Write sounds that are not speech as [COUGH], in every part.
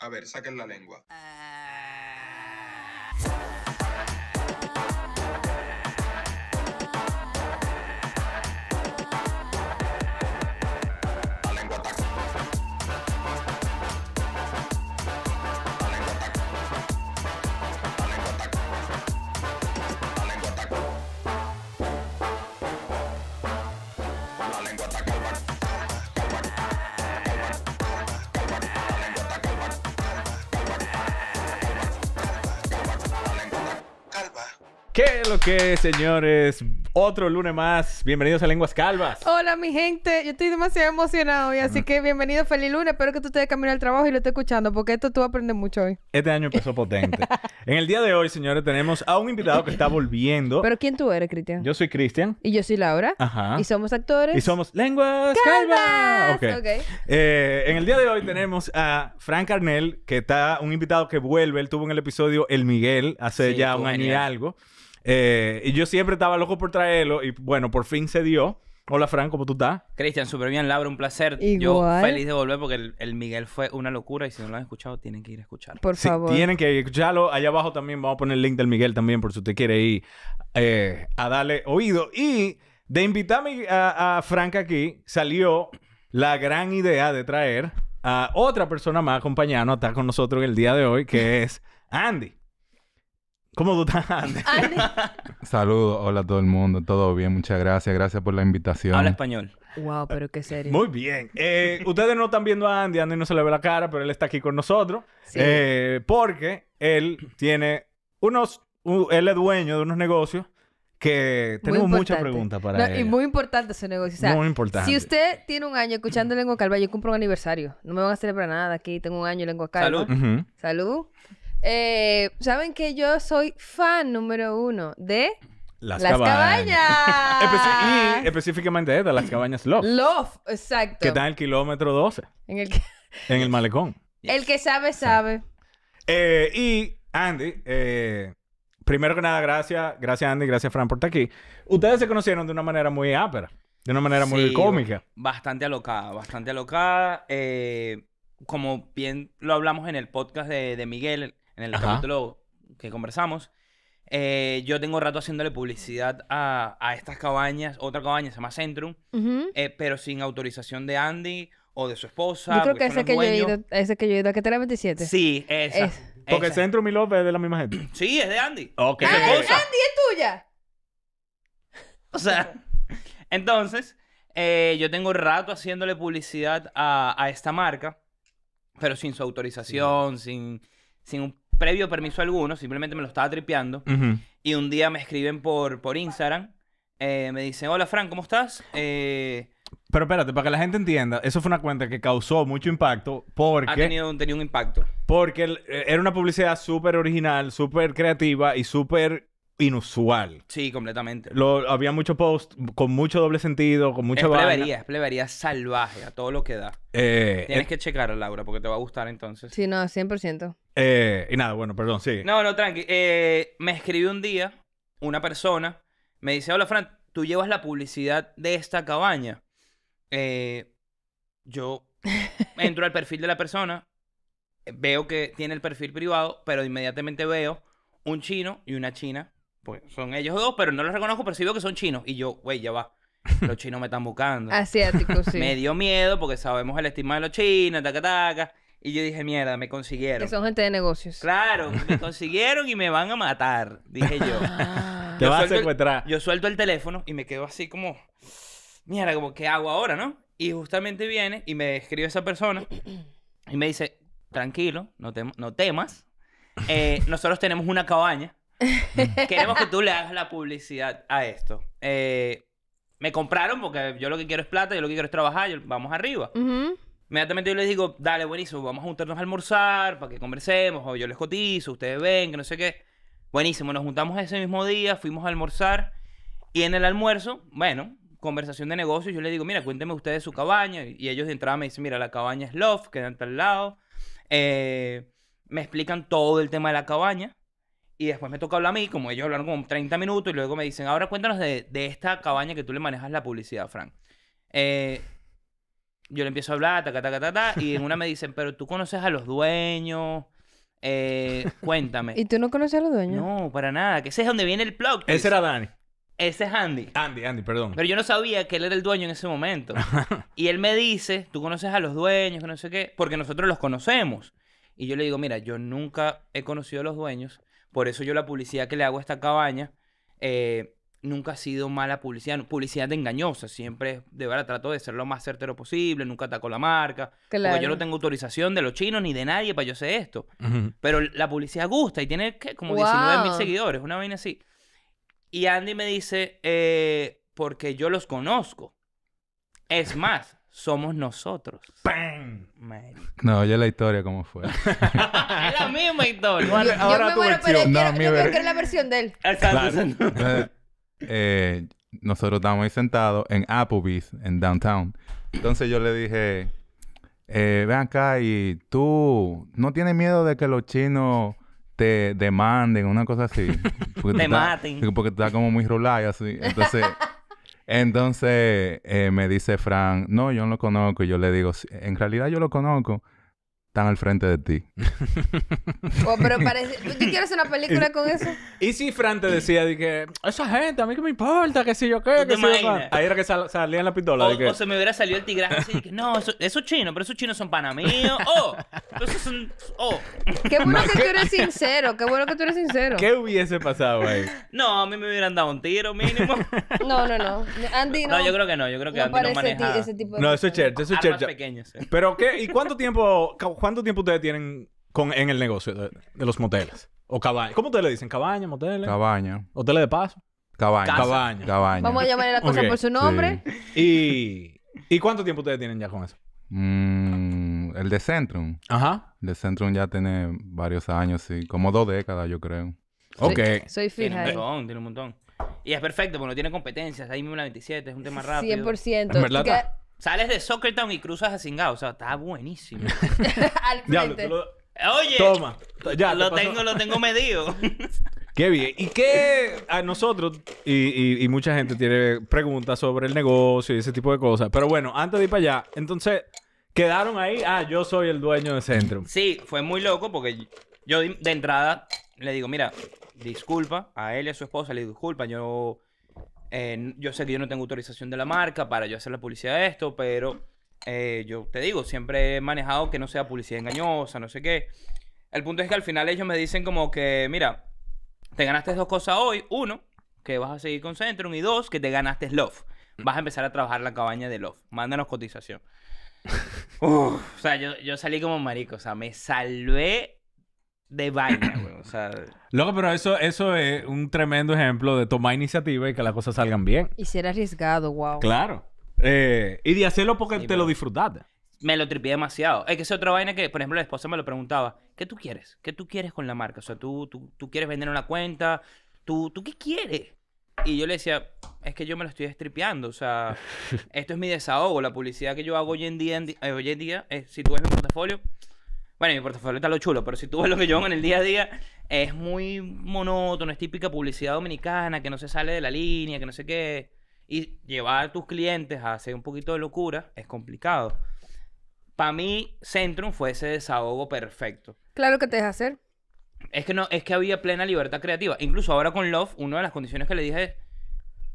A ver, saquen la lengua. Ah. lo que es, señores? Otro lunes más. Bienvenidos a Lenguas Calvas. Hola, mi gente. Yo estoy demasiado emocionado hoy, así que bienvenido, feliz lunes. Espero que tú estés caminando camino al trabajo y lo estés escuchando, porque esto tú aprendes mucho hoy. Este año empezó potente. [LAUGHS] en el día de hoy, señores, tenemos a un invitado que está volviendo. ¿Pero quién tú eres, Cristian? Yo soy Cristian. Y yo soy Laura. Ajá. Y somos actores. Y somos Lenguas Calvas. Okay. Eh, en el día de hoy tenemos a Frank Arnel, que está un invitado que vuelve. Él tuvo en el episodio El Miguel hace ya un año y algo. Eh, y yo siempre estaba loco por traerlo y bueno, por fin se dio. Hola, Fran, ¿cómo tú estás? Cristian, súper bien. Laura, un placer. Igual. Yo feliz de volver porque el, Miguel fue una locura y si no lo han escuchado, tienen que ir a escucharlo. Por favor. Tienen que escucharlo. Allá abajo también vamos a poner el link del Miguel también por si usted quiere ir eh, a darle oído. Y de invitarme a, a aquí, salió la gran idea de traer a otra persona más acompañada a estar con nosotros el día de hoy, que es Andy. ¿Cómo tú estás, Andy? Saludos, hola a todo el mundo, todo bien, muchas gracias, gracias por la invitación. Habla español. Wow, pero qué serio. Muy bien. Eh, ustedes no están viendo a Andy, Andy no se le ve la cara, pero él está aquí con nosotros. Eh, porque él tiene unos, él es dueño de unos negocios que tenemos muchas preguntas para él. Y muy importante ese negocio. muy importante. Si usted tiene un año escuchando lengua calva, yo cumplo un aniversario. No me van a celebrar nada aquí. Tengo un año lengua calva. Salud. Salud. Eh, Saben que yo soy fan número uno de las, cabañas. y específicamente de las cabañas Love. Love, exacto. Que está en el kilómetro 12. En el, [LAUGHS] en el malecón. El que sabe, sabe. Eh, y Andy, eh, primero que nada, gracias, gracias Andy, gracias Fran por estar aquí. Ustedes se conocieron de una manera muy ápera, de una manera muy cómica. Bastante alocada, bastante alocada. Eh, como bien lo hablamos en el podcast de, de Miguel, en el capítulo que conversamos, eh, yo tengo rato haciéndole publicidad a, a, estas cabañas, otra cabaña se llama Centrum, eh, pero sin autorización de Andy o de su esposa. Yo creo que ese que, yo he ido, ese que yo he ido, te la 27. Sí, esa. Es, porque Centrum y Love es de la misma gente. sí, es de Andy. Ok. Ah, Andy es tuya. [LAUGHS] O sea, entonces, eh, yo tengo rato haciéndole publicidad a, a esta marca, pero sin su autorización, sin, sin un previo permiso alguno, simplemente me lo estaba tripeando. Y un día me escriben por, por Instagram, eh, me dicen, hola Fran, ¿cómo estás? Eh, Pero espérate, para que la gente entienda, eso fue una cuenta que causó mucho impacto porque... Ha tenido, un impacto. Porque eh, era una publicidad súper original, súper creativa y súper inusual. Sí, completamente. Lo, había mucho post... con mucho doble sentido, con mucha es plebería, es plebería salvaje a todo lo que da. Eh, Tienes eh. que checar, Laura, porque te va a gustar entonces. Sí, no, 100%. Eh, y nada, bueno, perdón, sí. No, no, tranqui. Eh, me escribió un día una persona, me dice, hola, Fran, tú llevas la publicidad de esta cabaña. yo [LAUGHS] entro al perfil de la persona, veo que tiene el perfil privado, pero inmediatamente veo un chino y una china pues, son ellos dos, pero no los reconozco, ...percibo que son chinos. Y yo, güey, ya va. Los chinos me están buscando. [LAUGHS] Asiáticos, sí. Me dio miedo porque sabemos el estigma de los chinos, taca, taca. Y yo dije, mierda, me consiguieron. Que son gente de negocios. Claro, [LAUGHS] me consiguieron y me van a matar, dije yo. [LAUGHS] Ah. Te vas a secuestrar. yo suelto el teléfono y me quedo así como, mierda, como, ¿qué hago ahora, no? Y justamente viene y me escribe esa persona y me dice, tranquilo, no, no temas. Eh, nosotros tenemos una cabaña [LAUGHS] Queremos que tú le hagas la publicidad a esto. Eh, me compraron porque yo lo que quiero es plata, yo lo que quiero es trabajar, vamos arriba. Inmediatamente yo les digo, dale, buenísimo, vamos a juntarnos a almorzar para que conversemos, o yo les cotizo, ustedes ven, que no sé qué. Buenísimo, nos juntamos ese mismo día, fuimos a almorzar y en el almuerzo, bueno, conversación de negocios, yo les digo, mira, cuéntenme ustedes su cabaña y ellos de entrada me dicen, mira, la cabaña es Love, queda en tal lado. Eh, me explican todo el tema de la cabaña. Y después me toca hablar a mí, como ellos hablaron como 30 minutos, y luego me dicen, ahora cuéntanos de, esta cabaña que tú le manejas la publicidad, Frank. Eh, yo le empiezo a hablar, ta, ta, ta, ta, y en una me dicen, pero tú conoces a los dueños, eh, cuéntame. [LAUGHS] ¿Y tú no conoces a los dueños? No, para nada, que ese es donde viene el plug. Ese era Dani. Ese es Andy. Andy, Andy, perdón. Pero yo no sabía que él era el dueño en ese momento. [LAUGHS] y él me dice, tú conoces a los dueños, que no sé qué, porque nosotros los conocemos. Y yo le digo, mira, yo nunca he conocido a los dueños, por eso yo la publicidad que le hago a esta cabaña eh, nunca ha sido mala publicidad, publicidad engañosa. Siempre, de verdad, trato de ser lo más certero posible, nunca ataco la marca. Porque yo no tengo autorización de los chinos ni de nadie para yo hacer esto. Pero la publicidad gusta y tiene como 19 mil seguidores, una vaina así. Y Andy me dice, eh, porque yo los conozco. Es más, somos nosotros. No, oye la historia cómo fue. [LAUGHS] es la misma historia. ahora versión. Pero no, que es la versión de él. Exacto. eh, nosotros estábamos ahí sentados en Applebee's, en downtown. Entonces yo le dije, eh, ven acá y tú, ¿no tienes miedo de que los chinos te demanden, una cosa así? te maten. Porque te estás como muy rulay así. Entonces entonces eh, me dice Fran, no, yo no lo conozco. Y yo le digo, en realidad yo lo conozco están al frente de ti. [LAUGHS] oh, pero parece... ¿Tú quieres una película con eso? Y si Fran te decía, dije, esa gente, a mí que me importa, que si yo qué, que si yo Ahí era que salían salía en la pistola. O, o, se me hubiera salido el tigre así, que no, esos chinos, pero esos chinos son panamíos. [LAUGHS] ¡Oh! Esos son... ¡Oh! Qué bueno que tú eres sincero, qué bueno que tú eres sincero. ¿Qué hubiese pasado ahí? No, a mí me hubieran dado un tiro mínimo. [LAUGHS] no, no, no. Andy no... No, yo creo que no. Yo creo que no Andy no maneja... Ese tipo de no, eso es cierto, eso es Pero, ¿qué? ¿Y cuánto tiempo... ¿Cuánto tiempo ustedes tienen con, en el negocio de, los moteles? O cabañas. ¿Cómo ustedes le dicen? ¿Cabaña, moteles? Cabaña. ¿Hoteles de paso? Cabaña. Cabaña. Cabaña. Vamos a llamar a la cosa por su nombre. ¿Y, ¿Y cuánto tiempo ustedes tienen ya con eso? Mm, el de Centrum. Ajá. El de Centrum ya tiene varios años, sí. Como dos décadas, yo creo. Soy, ok. Soy fija. Tiene un montón, tiene un montón. Y es perfecto, porque no tiene competencias. Ahí mismo la 27, es un tema rápido. 100%. verdad? Sales de Soccer y cruzas a Singao. O sea, está buenísimo. [LAUGHS] Al Oye, Toma. Ya, lo tengo, lo tengo medido. [LAUGHS] Qué bien. Y que a nosotros, y, mucha gente tiene preguntas sobre el negocio y ese tipo de cosas. Pero bueno, antes de ir para allá, entonces quedaron ahí. Ah, yo soy el dueño del Centro. Sí, fue muy loco porque yo de de entrada le digo, mira, disculpa a él y a su esposa, le digo, disculpa, yo eh, yo sé que yo no tengo autorización de la marca para yo hacer la publicidad de esto, pero eh, yo te digo, siempre he manejado que no sea publicidad engañosa, no sé qué. El punto es que al final ellos me dicen como que, mira, te ganaste dos cosas hoy. Uno, que vas a seguir con Centrum. Y dos, que te ganaste Love. Vas a empezar a trabajar la cabaña de Love. Mándanos cotización. [LAUGHS] o sea, yo, yo salí como marico. O sea, me salvé de vaina, güey. O sea. Loco, pero eso, eso es un tremendo ejemplo de tomar iniciativa y que las cosas salgan bien. Y ser arriesgado, wow. Claro. Eh, y de hacerlo porque te lo disfrutaste. Me lo tripié demasiado. Es que es otra vaina que, por ejemplo, la esposa me lo preguntaba. ¿Qué tú quieres? ¿Qué tú quieres con la marca? O sea, tú, tú, quieres vender una cuenta. ¿Tú, ¿Tú qué quieres? Y yo le decía, es que yo me lo estoy estripeando. O sea, [LAUGHS] esto es mi desahogo. La publicidad que yo hago hoy en día, en eh, hoy en día eh, si tú ves mi portafolio, bueno, mi portafolio está lo chulo, pero si tú ves lo que yo hago en el día a día, es muy monótono, es típica publicidad dominicana, que no se sale de la línea, que no sé qué. Y llevar a tus clientes a hacer un poquito de locura es complicado. Para mí, Centrum fue ese desahogo perfecto. Claro que te deja hacer. Es que no, es que había plena libertad creativa. Incluso ahora con Love, una de las condiciones que le dije es,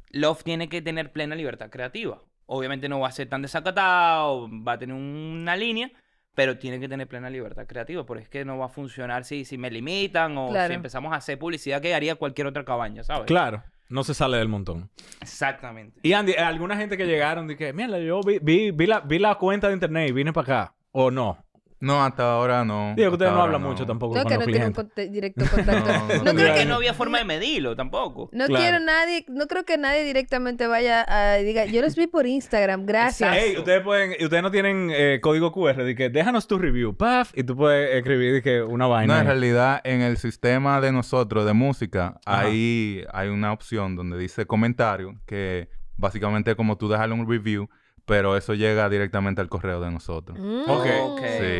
Love tiene que tener plena libertad creativa. Obviamente no va a ser tan desacatado, va a tener una línea, pero tiene que tener plena libertad creativa, porque es que no va a funcionar si, si me limitan o si empezamos a hacer publicidad que haría cualquier otra cabaña, ¿sabes? Claro. No se sale del montón. Exactamente. Y Andy, alguna gente que llegaron dije, mira, yo vi, vi, vi, la, vi la cuenta de internet y vine para acá. ¿O no? No, hasta ahora no. Digo que ustedes no hablan mucho tampoco. No, que no tienen directo [LAUGHS] contacto. no, creo que no había forma de medirlo tampoco. No quiero nadie, no creo que nadie directamente vaya a diga, yo los vi por Instagram, gracias. Hey, ustedes pueden, ustedes no tienen eh, código QR de que déjanos tu review, paf, y tú puedes escribir que una vaina. No, en realidad en el sistema de nosotros de música, ahí hay una opción donde dice comentario que básicamente como tú dejas un review pero eso llega directamente al correo de nosotros. Mm. Ok.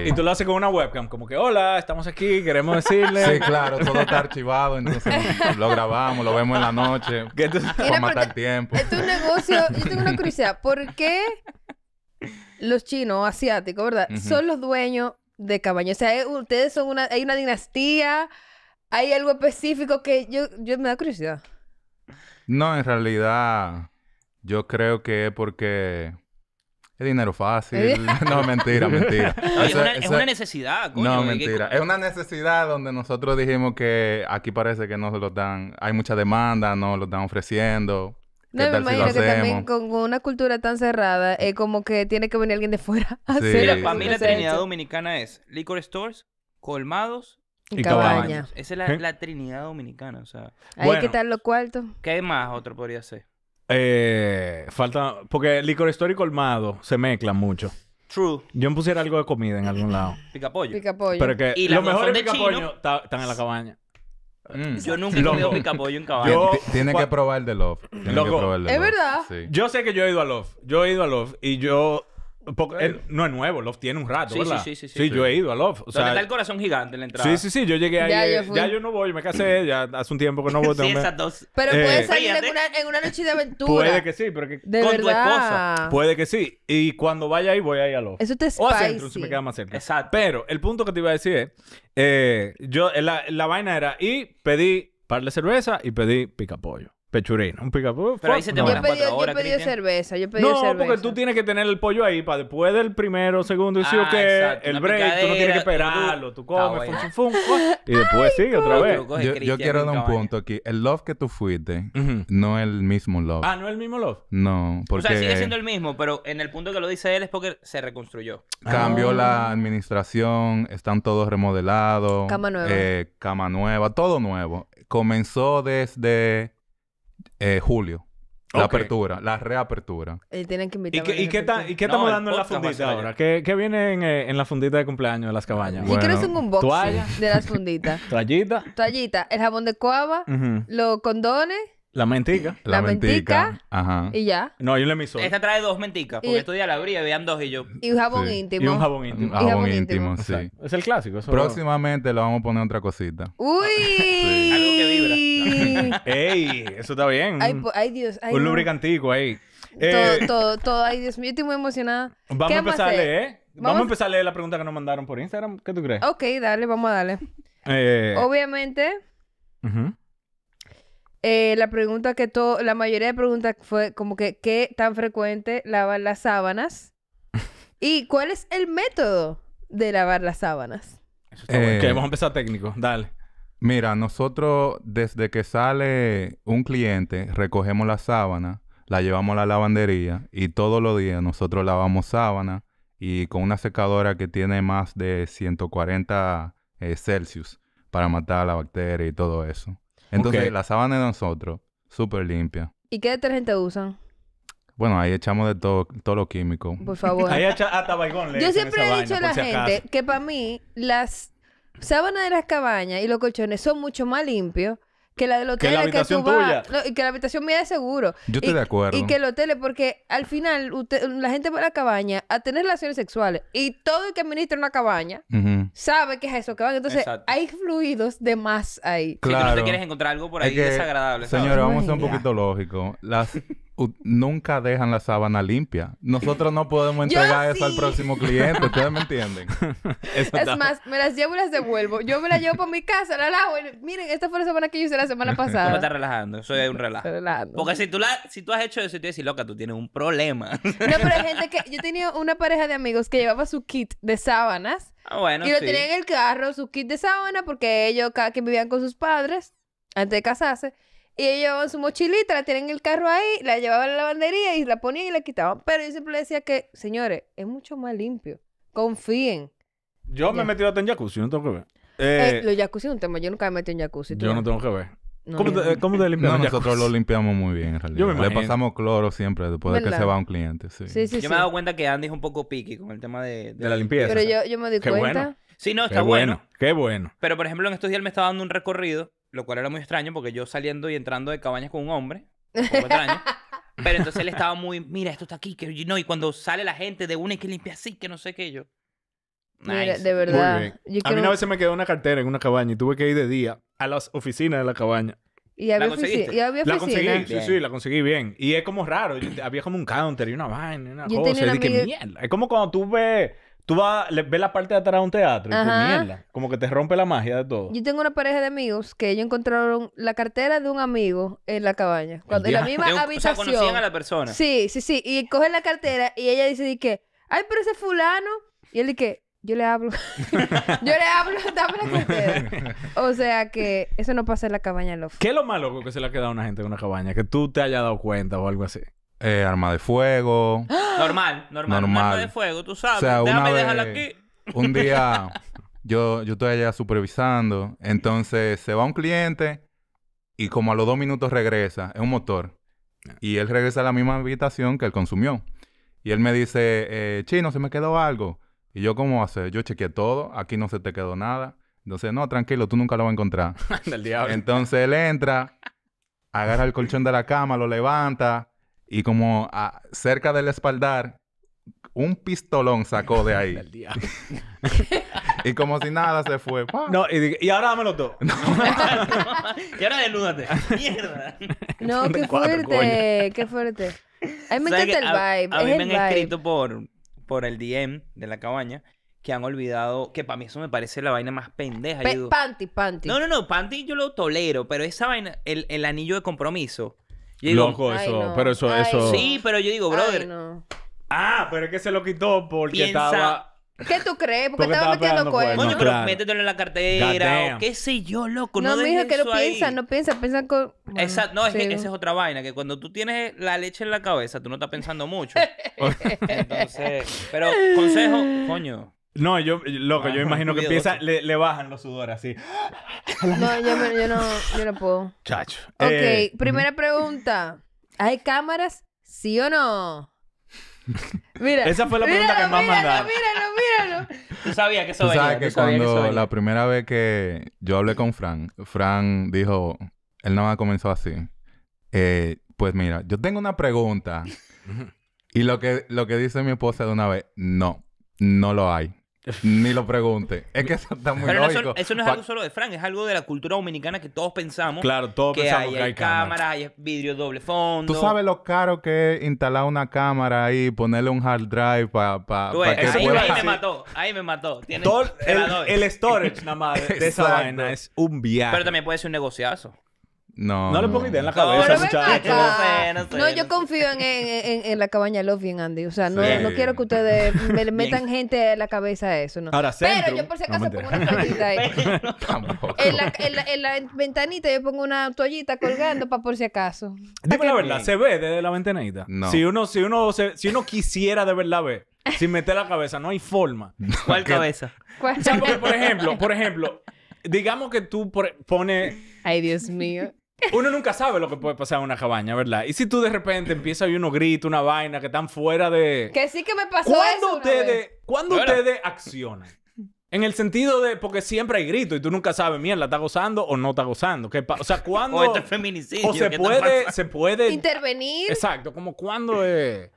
Y tú lo haces con una webcam, como que, hola, estamos aquí, queremos decirle. sí, claro, todo está archivado, entonces [LAUGHS] lo grabamos, lo vemos en la noche, Va [LAUGHS] para matar tiempo. Es un negocio, yo tengo una [LAUGHS] curiosidad, ¿por qué los chinos, asiáticos, verdad, son los dueños de cabañas? O sea, ustedes son una, hay una dinastía, hay algo específico que yo, yo me da curiosidad. No, en realidad, yo creo que es porque es dinero fácil. Eh. [LAUGHS] no, mentira, mentira. [LAUGHS] es, una, necesidad, No, mentira. Es una necesidad donde nosotros dijimos que aquí parece que no se lo dan... Hay mucha demanda, no lo están ofreciendo. No, me imagino que también con una cultura tan cerrada, es como que tiene que venir alguien de fuera a Mira, para mí la Trinidad Dominicana es liquor stores, colmados y, cabañas. Esa es ¿Eh? la, Trinidad Dominicana, o sea... Ahí bueno, que los cuartos. ¿Qué más otro podría ser? Eh, falta. Porque licor histórico y se mezclan mucho. True. Yo me pusiera algo de comida en algún lado. Pica pollo. Pero que Y los de pica están en la cabaña. Mm. Yo nunca he ido comido picapollo en cabaña. Tiene que probar probar de Love. Tiene que de Es verdad. Yo sé que yo he ido a Love. Yo he ido a Love y yo no es nuevo, Love tiene un rato, sí, Sí, sí, sí, sí. yo he ido a Love. O sea, está el corazón gigante la entrada. Sí, sí, sí. Yo llegué ahí. Ya, eh, yo, no voy, me casé, ya hace un tiempo que no [LAUGHS] voy. sí, esas dos. Pero puede eh, salir en una, en una, noche de aventura. Puede que sí, pero que de con tu esposa. Puede que sí. Y cuando vaya ahí, voy ir a Love. Eso te spicy. O centro, si me queda más cerca. Exacto. Pero el punto que te iba a decir es, eh, yo, la, la vaina era, y pedí par de cerveza y pedí pica pollo. Pechurino, un pica Pero ahí Yo pedí cerveza, yo pedí cerveza. No, porque tú tienes que tener el pollo ahí para después del primero, segundo y si o ah, qué, el break, tú no tienes que esperarlo, tú comes, fun, fun, fun, y después sigue otra vez. Yo, quiero dar un punto aquí. El love que tú fuiste no es el mismo love. Ah, no es el mismo love. No, porque O sea, sigue siendo el mismo, pero en el punto que lo dice él es porque se reconstruyó. cambió ah. la administración, están todos remodelados. Cama nueva. Eh, cama nueva, todo nuevo. Comenzó desde eh, julio. La apertura, la reapertura. Y eh, tienen que invitar. ¿Y, qué, estamos dando en la fundita ahora? ¿Qué, viene eh, en, la fundita de cumpleaños de las cabañas? ¿Y quiero es un unboxing de las funditas. [LAUGHS] Toallita. Toallita. El jabón de coaba. Los condones. La mentica. La, mentica. Ajá. Y ya. No, hay un emisor. Esta trae dos menticas. Porque estoy ya la abría, y veían dos y yo. Y un jabón íntimo. Y un jabón íntimo. jabón, íntimo, sí. es el clásico. Próximamente lo... vamos a poner otra cosita. ¡Uy! [LAUGHS] Algo que vibra. [LAUGHS] ¡Ey! Eso está bien. Ay, ay, Dios. Un lubricantico ahí. Todo, eh, todo, todo. Ay, Dios mío, estoy muy emocionada. Vamos a empezar a leer. Vamos, a empezar eh. a leer la pregunta que nos mandaron por Instagram. ¿Qué tú crees? Ok, dale, vamos a darle. Eh. Obviamente, la pregunta que todo, la mayoría de preguntas fue como que, ¿qué tan frecuente lavan las sábanas? [LAUGHS] ¿Y cuál es el método de lavar las sábanas? Eso está bueno. Ok, vamos a empezar técnico. Dale. Mira, nosotros desde que sale un cliente, recogemos la sábana, la llevamos a la lavandería y todos los días nosotros lavamos sábana y con una secadora que tiene más de 140 eh, Celsius para matar a la bacteria y todo eso. Entonces, la sábana de nosotros, súper limpia. ¿Y qué detergente usan? Bueno, ahí echamos de todo, todo lo químico. Por favor. ahí echa hasta baigón. Yo siempre he dicho a la gente que para mí las sábana de las cabañas y los colchones son mucho más limpios que la del hotel que la habitación y que la habitación mía es seguro. Yo estoy de acuerdo. Y que el hotel, porque al final la gente va a la cabaña a tener relaciones sexuales y todo el que administra una cabaña sabe que es eso que Entonces hay fluidos de más ahí. Claro. Si tú no te quieres encontrar algo por ahí desagradable. Señora, vamos a ser un poquito lógico. Las nunca dejan la sábana limpia. Nosotros no podemos [LAUGHS] entregar eso al próximo cliente, ¿ustedes me entienden? [LAUGHS] es más, me las llevo y las devuelvo. Yo me las llevo para mi casa, la lavo. miren, esta fue la sábana que yo hice la semana pasada. ¿Cómo estás relajando, eso es un relajo. Porque si tú, la, si tú has hecho eso, te loca, tú tienes un problema. no, pero hay gente que... Yo tenía una pareja de amigos que llevaba su kit de sábanas. Ah, bueno, y lo tenía en el carro, su kit de sábana, porque ellos cada quien vivían con sus padres antes de casarse. Y ellos llevaban su mochilita, la tienen en el carro ahí, la llevaban a la lavandería y la ponían y la quitaban. Pero yo siempre decía que, señores, es mucho más limpio. Confíen. Yo me he metido hasta en jacuzzi, no tengo que ver. Eh, eh, los jacuzzi es un tema. Yo nunca me he metido en jacuzzi. Yo no tengo que ver. ¿Cómo, te, ¿Cómo, te, limpias? No, nosotros lo limpiamos muy bien, en realidad. Yo me Le pasamos cloro siempre después de que se va un cliente. Sí. yo me he dado cuenta que Andy es un poco piqui con el tema de, de, la limpieza. Pero yo, yo me di Qué cuenta. Bueno. Sí, no, está bueno. bueno. Qué bueno. Pero por ejemplo, en estos días él me estaba dando un recorrido lo cual era muy extraño porque yo saliendo y entrando de cabañas con un hombre, [LAUGHS] pero entonces él estaba muy, mira, esto está aquí, que no, y cuando sale la gente de una y que limpia así, que no sé qué yo. de verdad. a mí una vez se me quedó una cartera en una cabaña y tuve que ir de día a las oficinas de la cabaña. Y había, ¿La La conseguí, sí, sí, la conseguí bien. Y es como raro. había como un counter y una vaina, una cosa. Y mierda. Es como cuando tú ves Tú vas, ves la parte de atrás de un teatro y tú mierda. Como que te rompe la magia de todo. Yo tengo una pareja de amigos que ellos encontraron la cartera de un amigo en la cabaña. Cuando, en la misma habitación. a la persona. Sí, sí, sí. Y cogen la cartera y ella dice, que, ay, pero ese fulano. Y él dice, yo le hablo. [LAUGHS] yo le hablo, [LAUGHS] dame la cartera. o sea que eso no pasa en la cabaña, loco. ¿Qué es lo malo que se le ha quedado a una gente en una cabaña? Que tú te hayas dado cuenta o algo así eh, arma de fuego. Normal, normal. normal. arma de fuego, tú sabes. Déjame una aquí. Un [LAUGHS] día yo, yo estoy allá supervisando. Entonces se va un cliente y como a los dos minutos regresa, es un motor. Y él regresa a la misma habitación que él consumió. Y él me dice, eh, chino, se me quedó algo. Y yo, ¿cómo hacer? Yo chequeé todo, aquí no se te quedó nada. Entonces, no, tranquilo, tú nunca lo vas a encontrar. [LAUGHS] Del diablo. Entonces él entra, agarra el colchón de la cama, lo levanta, y como a, cerca del espaldar, un pistolón sacó de ahí. [LAUGHS] y como si nada se fue. [LAUGHS] No, y, y, ahora dámelo todo dos. [LAUGHS] y ahora desnúdate... Mierda. No, qué fuerte, qué fuerte. A mí me encanta el vibe. A, mí me han escrito por, por el DM de la cabaña que han olvidado, que para mí eso me parece la vaina más pendeja. panty, panty. No, no, no, panty yo lo tolero, pero esa vaina, el, el anillo de compromiso. Loco eso, pero eso, eso... Sí, pero yo digo, brother... Ah, pero es que se lo quitó porque estaba... ¿Qué tú crees? Porque estaba metiendo cuernos? no, pero métetelo en la cartera o qué sé yo, loco. No, no mija, que lo piensa, no piensa, piensa con... Exacto. no, es que esa es otra vaina, que cuando tú tienes la leche en la cabeza, tú no estás pensando mucho. [LAUGHS] Entonces, pero consejo, coño, no, yo, loco, yo ah, imagino que empieza, le, le, bajan los sudores así. No, yo, yo no, yo no puedo. Chacho. Ok, eh, primera pregunta. ¿Hay cámaras? ¿Sí o no? Mira. Esa fue la pregunta que más mandaron. Míralo, míralo, míralo. Tú sabías que eso venía. Sabes que cuando que la primera vez que yo hablé con Fran, Fran dijo, él no más comenzó así. Eh, pues mira, yo tengo una pregunta. y lo que, lo que dice mi esposa de una vez, no, no lo hay. Ni lo pregunte. Es que eso está muy Pero lógico. eso no es algo solo de Frank, es algo de la cultura dominicana que todos pensamos. Claro, todos que pensamos hay, que hay cámaras, hay vidrio doble fondo. Tú sabes lo caro que es instalar una cámara ahí, ponerle un hard drive para que ahí, pueda... ahí me mató, ahí me mató. el, storage nada más de, de esa vaina es un viaje. Pero también puede ser un negociazo. No. No le pongo idea en la cabeza, no, ah, No, no, yo confío en, en, en, la cabaña Love bien, Andy. O sea, no, no quiero que ustedes [LAUGHS] me metan gente en la cabeza a eso, ¿no? Pero yo por si acaso pongo una toallita ahí. [LAUGHS] [LAUGHS] en, la, en, la, ventanita yo pongo una toallita colgando para por si acaso. Dime la verdad, ¿se ve desde la ventanita? No. Si uno, si uno, si uno quisiera de verdad ver, sin meter la cabeza, no hay forma. ¿Cuál cabeza? ¿Cuál? O sea, porque, por ejemplo, por ejemplo, digamos que tú pones... Ay, Dios mío uno nunca sabe lo que puede pasar en una cabaña, ¿verdad? Y si tú de repente empiezas a oír unos gritos, una vaina que están fuera de. Que sí que me pasó ¿Cuándo ustedes, ¿Cuándo accionan? En el sentido de, porque siempre hay gritos y tú nunca sabes, mierda, ¿está gozando o no está gozando? o sea, ¿cuándo? [LAUGHS] o este feminicidio. O se puede, se Intervenir. Exacto, como cuando [LAUGHS] es.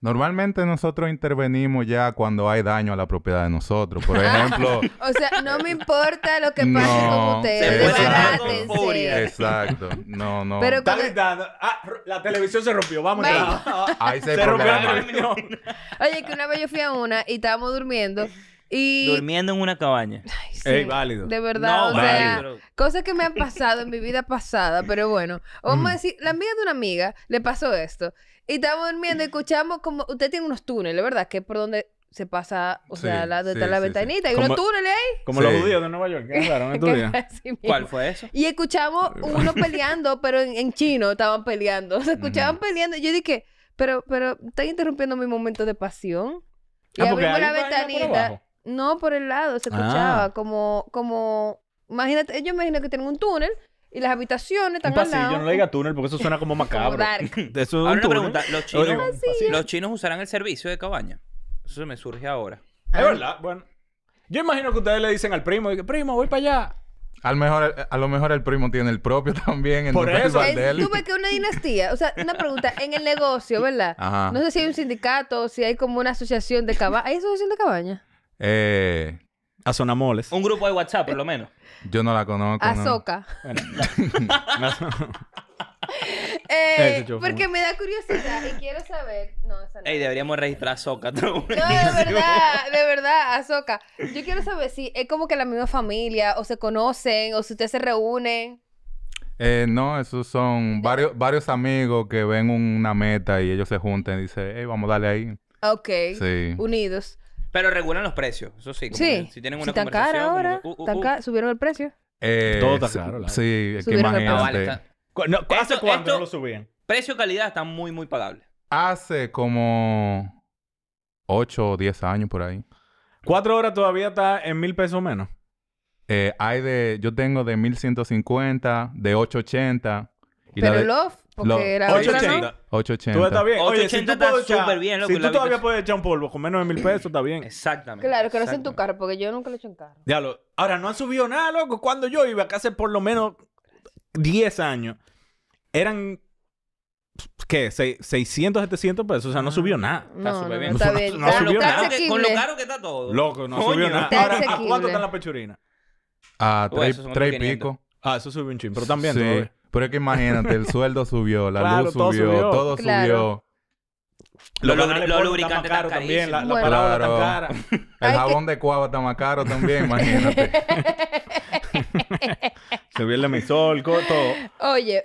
Normalmente nosotros intervenimos ya cuando hay daño a la propiedad de nosotros. Por ejemplo... [LAUGHS] o sea, no me importa lo que pase con ustedes. Exacto. exacto. No, no. Está gritando. Ah, la televisión se rompió. Vamos ya. Ahí se, rompió la televisión. Oye, que una vez yo fui a una y estábamos durmiendo. Y... Durmiendo en una cabaña. Es válido. De verdad, no, o sea, cosas que me han pasado en mi vida pasada, pero bueno. Vamos a decir, la amiga de una amiga le pasó esto. Y estábamos durmiendo y escuchamos como... Usted tiene unos túneles, ¿verdad? Que es por donde se pasa, o sea, la, de sí, la ventanita. Y unos túneles ahí. Como los judíos de Nueva York, que [LAUGHS] ¿Cuál fue eso? Y escuchamos uno peleando, [LAUGHS] pero en, chino estaban peleando. se escuchaban peleando. Y yo dije, pero, pero, ¿están interrumpiendo mi momento de pasión? Ah, y abrimos la ventanita. no, por el lado, se ah. escuchaba como, como... Imagínate, yo imagino que tienen un túnel y las habitaciones están un no le diga túnel porque eso suena como [LAUGHS] macabro. [LAUGHS] eso es Ahora ¿los chinos, usarán el servicio de cabaña? Eso se me surge ahora. Es ah. verdad, bueno. Yo imagino que ustedes le dicen al primo, primo, voy para allá. mejor, a lo mejor el primo tiene el propio [LAUGHS] también. Por eso. el Tuve que una dinastía. O sea, una pregunta. En el negocio, ¿verdad? No sé si hay un sindicato si hay como una asociación de cabaña. ¿Hay asociación de cabaña? Eh, a Sonamoles. Un grupo de WhatsApp, por lo menos. Yo no la conozco. A [LAUGHS] [LAUGHS] eh, porque me da curiosidad y quiero saber. No, esa no. deberíamos registrar a Soca. No, de [LAUGHS] verdad, de verdad, a Soca. Yo quiero saber si es como que la misma familia, o se conocen, o si ustedes se reúnen. Eh, no, esos son varios, amigos que ven una meta y ellos se juntan y dicen, vamos a darle ahí. Ok. Sí. Unidos. Pero regulan los precios, eso sí. si tienen una conversación... Tan cara ahora, uh, uh, uh. subieron el precio. Eh, Todo está caro. sí, es que más ah, ¿Hace cuánto lo subían? Precio-calidad está muy, muy pagable. Hace como 8 o 10 años por ahí. ¿Cuatro horas todavía está en mil pesos menos? Eh, hay de... Yo tengo de 1150, de 880... Pero el off Love, porque era otra, ¿no? 880. Tú estás bien. Oye, tú, está súper bien, si tú todavía puedes echar un polvo con menos de mil pesos, está bien. Exactamente. Claro, que no sea en tu carro, porque yo nunca lo he hecho en carro. lo Ahora, no han subido nada, loco. Cuando yo iba, acá hace por lo menos 10 años, eran, ¿qué? 600, 700 pesos. O sea, no ah. subió nada. No, súper bien. está bien. Con lo, subió caro que, con lo caro que está todo. Loco, no subió nada. Ahora, ¿a cuánto está la pechurina? A ah, tres, y pico. Ah, eso subió un chin, pero también. Sí. Pero es que imagínate, el [LAUGHS] sueldo subió, la luz subió, todo subió. Lo Los, lubricantes también, la, palabra cara. El jabón de cuava está más caro también, imagínate. [LAUGHS] vio el sol, todo. Oye,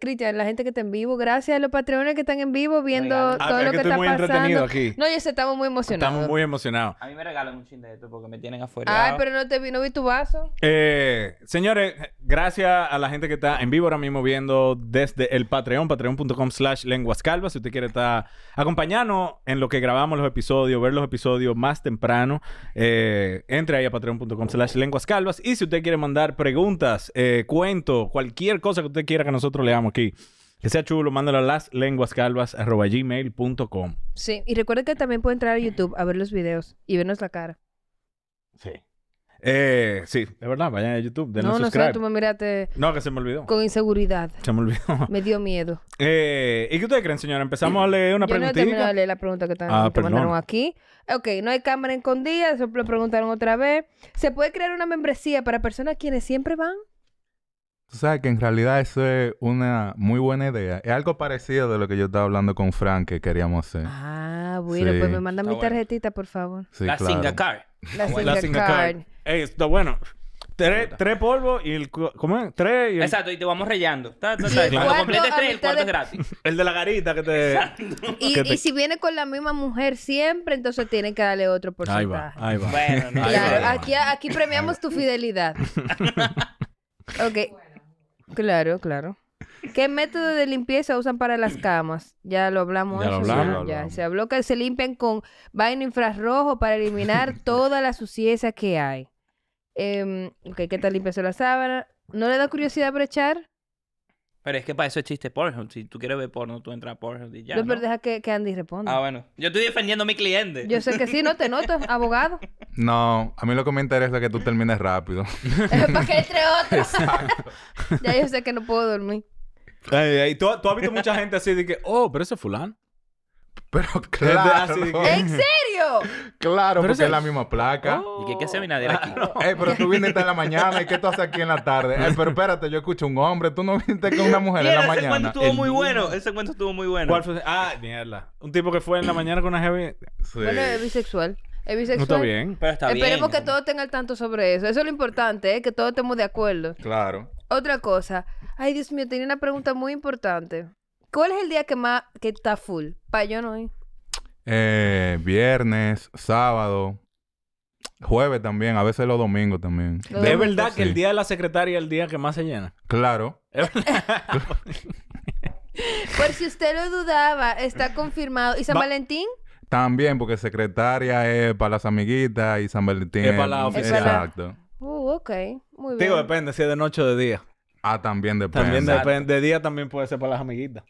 Cristian, la gente que está en vivo, gracias a los patreones que están en vivo viendo ah, todo lo que, está pasando. No, yo sé, estamos muy emocionados. Estamos muy emocionados. A mí me regalan un ching de esto porque me tienen afuera. Ay, pero no te vi, vi tu vaso. Eh, señores, gracias a la gente que está en vivo ahora mismo viendo desde el Patreon, patreon.com slash lenguascalvas. Si usted quiere estar acompañando en lo que grabamos los episodios, ver los episodios más temprano, eh, entre ahí a patreon.com slash lenguascalvas. Y si usted quiere mandar preguntas eh, cuento, cualquier cosa que usted quiera que nosotros leamos aquí. Que sea chulo, mándalo a las laslenguascalvas.gmail.com. Sí, y recuerde que también puede entrar a YouTube a ver los videos y vernos la cara. Sí. Eh, sí, es verdad, vayan a YouTube, no, No, no tú me miraste... que se me olvidó. Con inseguridad. Se me olvidó. [LAUGHS] me dio miedo. Eh, ¿Y qué ustedes creen, señora? Empezamos a leer una Yo no he leer la pregunta que, te ah, mandaron aquí. Ok, no hay cámara escondida, eso lo preguntaron otra vez. ¿Se puede crear una membresía para personas quienes siempre van? Tú sabes que en realidad eso es una muy buena idea. Es algo parecido de lo que yo estaba hablando con Frank que queríamos hacer. Ah, bueno, pues me manda mi tarjetita, por favor. la Singa card. La Singacar. Singa Ey, está bueno. Tres, tres polvos y el... ¿Cómo es? Tres y Exacto, y te vamos rellando. Está, está, Cuando tres, el cuarto es gratis. [LAUGHS] El de la garita que te... Y, si viene con la misma mujer siempre, entonces tienen que darle otro porcentaje. Ahí va, ahí va. Bueno, no, claro, Aquí, aquí premiamos tu fidelidad. [LAUGHS] ok. Claro, claro. ¿Qué método de limpieza usan para las camas? Ya lo hablamos. Ya, Se habló que se limpian con vaino infrarrojo para eliminar [LAUGHS] toda la suciedad que hay. Em, ¿Qué tal limpieza la sábana? ¿No le da curiosidad brechar? Pero es que para eso existe Pornhub. Si tú quieres ver porno, tú entras a Pornhub y ya. No, pero deja que, que, Andy responda. Ah, bueno. Yo estoy defendiendo a mi cliente. Yo sé que sí, no te [LAUGHS] noto, abogado. No, a mí lo que me interesa es que tú termines rápido. Es [LAUGHS] para que entre otros. [LAUGHS] ya yo sé que no puedo dormir. Y ¿tú, ¿tú, has visto mucha gente así de que, oh, pero ese es fulano. Pero [LAUGHS] claro. ¿En serio? [LAUGHS] Claro, porque es la misma placa. Oh. ¿Y qué, qué hace nadie aquí? pero tú viniste en la mañana y qué tú haces aquí en la tarde. pero espérate, yo escucho un hombre, tú no viniste con una mujer en la mañana. Ese cuento estuvo muy bueno. Ese cuento estuvo muy bueno. ¿Cuál fue? Ah, mierda. Un tipo que fue en la mañana con una heavy. Bueno, es bisexual. Es bisexual. No está bien. Pero está Esperemos que todos tengan tanto sobre eso. Eso es lo importante, ¿eh? que todos estemos de acuerdo. Claro. Otra cosa. Ay, Dios mío, tenía una pregunta muy importante. ¿Cuál es el día que más que está full? Para yo no hay. Eh, viernes, sábado, jueves también, a veces los domingos también. ¿Es verdad que el día de la secretaria es el día que más se llena? Claro. ¿Es [LAUGHS] Por si usted lo dudaba, está confirmado. ¿Y San Valentín? También, porque secretaria es para las amiguitas y San Valentín es, para la oficina. Exacto. Uh, ok. Muy bien. Digo, depende si es de noche o de día. Ah, también depende. También depende. De día también puede ser para las amiguitas.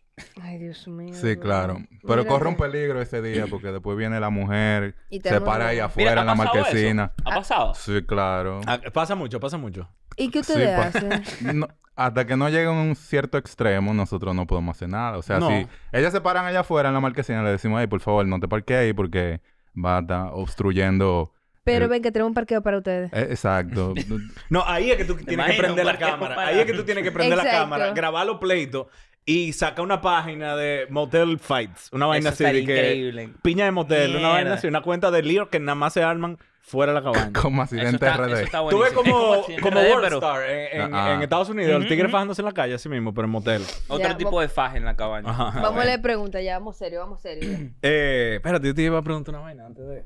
Ay, Dios mío. Sí, claro. Pero corre un peligro ese día porque después viene la mujer, y se para ahí afuera en la marquesina. ¿Ha pasado? Sí, claro. Ah, pasa mucho, pasa mucho. ¿Y qué ustedes pues, hacen? [LAUGHS] hasta que no llegue a un cierto extremo, nosotros no podemos hacer nada. O sea, si ellas se paran allá afuera en la marquesina, le decimos, ay, por favor, no te parques ahí porque va a estar obstruyendo pero ven que tenemos un parqueo para ustedes. Eh, exacto. [LAUGHS] no, ahí es que tú tienes que prender la cámara. Ahí es que tú tienes que prender la cámara, grabar los pleitos y sacar una página de Motel Fights. Una vaina así de increíble. Piña de motel, una vaina así. Una cuenta de líos que nada más se arman fuera de la cabaña. [LAUGHS] como accidente RD. Tú ves como, como en, ah. Estados Unidos. el tigre fajándose en la calle así mismo, pero en motel. Otro tipo de faje en la cabaña. Vamos a la pregunta. Ya, vamos serio, vamos serio. eh, espérate, yo te iba a preguntar una vaina antes de...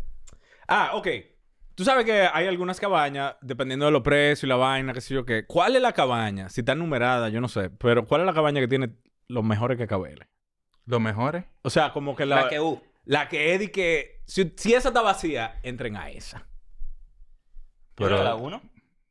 Ah, ok. Tú sabes que hay algunas cabañas, dependiendo de los precios y la vaina, qué sé yo qué. ¿Cuál es la cabaña? Si está numerada, yo no sé. Pero ¿cuál es la cabaña que tiene los mejores que cacabeles? ¿Los mejores? O sea, como que la... La que U. La que Eddie que... Si, esa está vacía, entren a esa. Pero, la 1?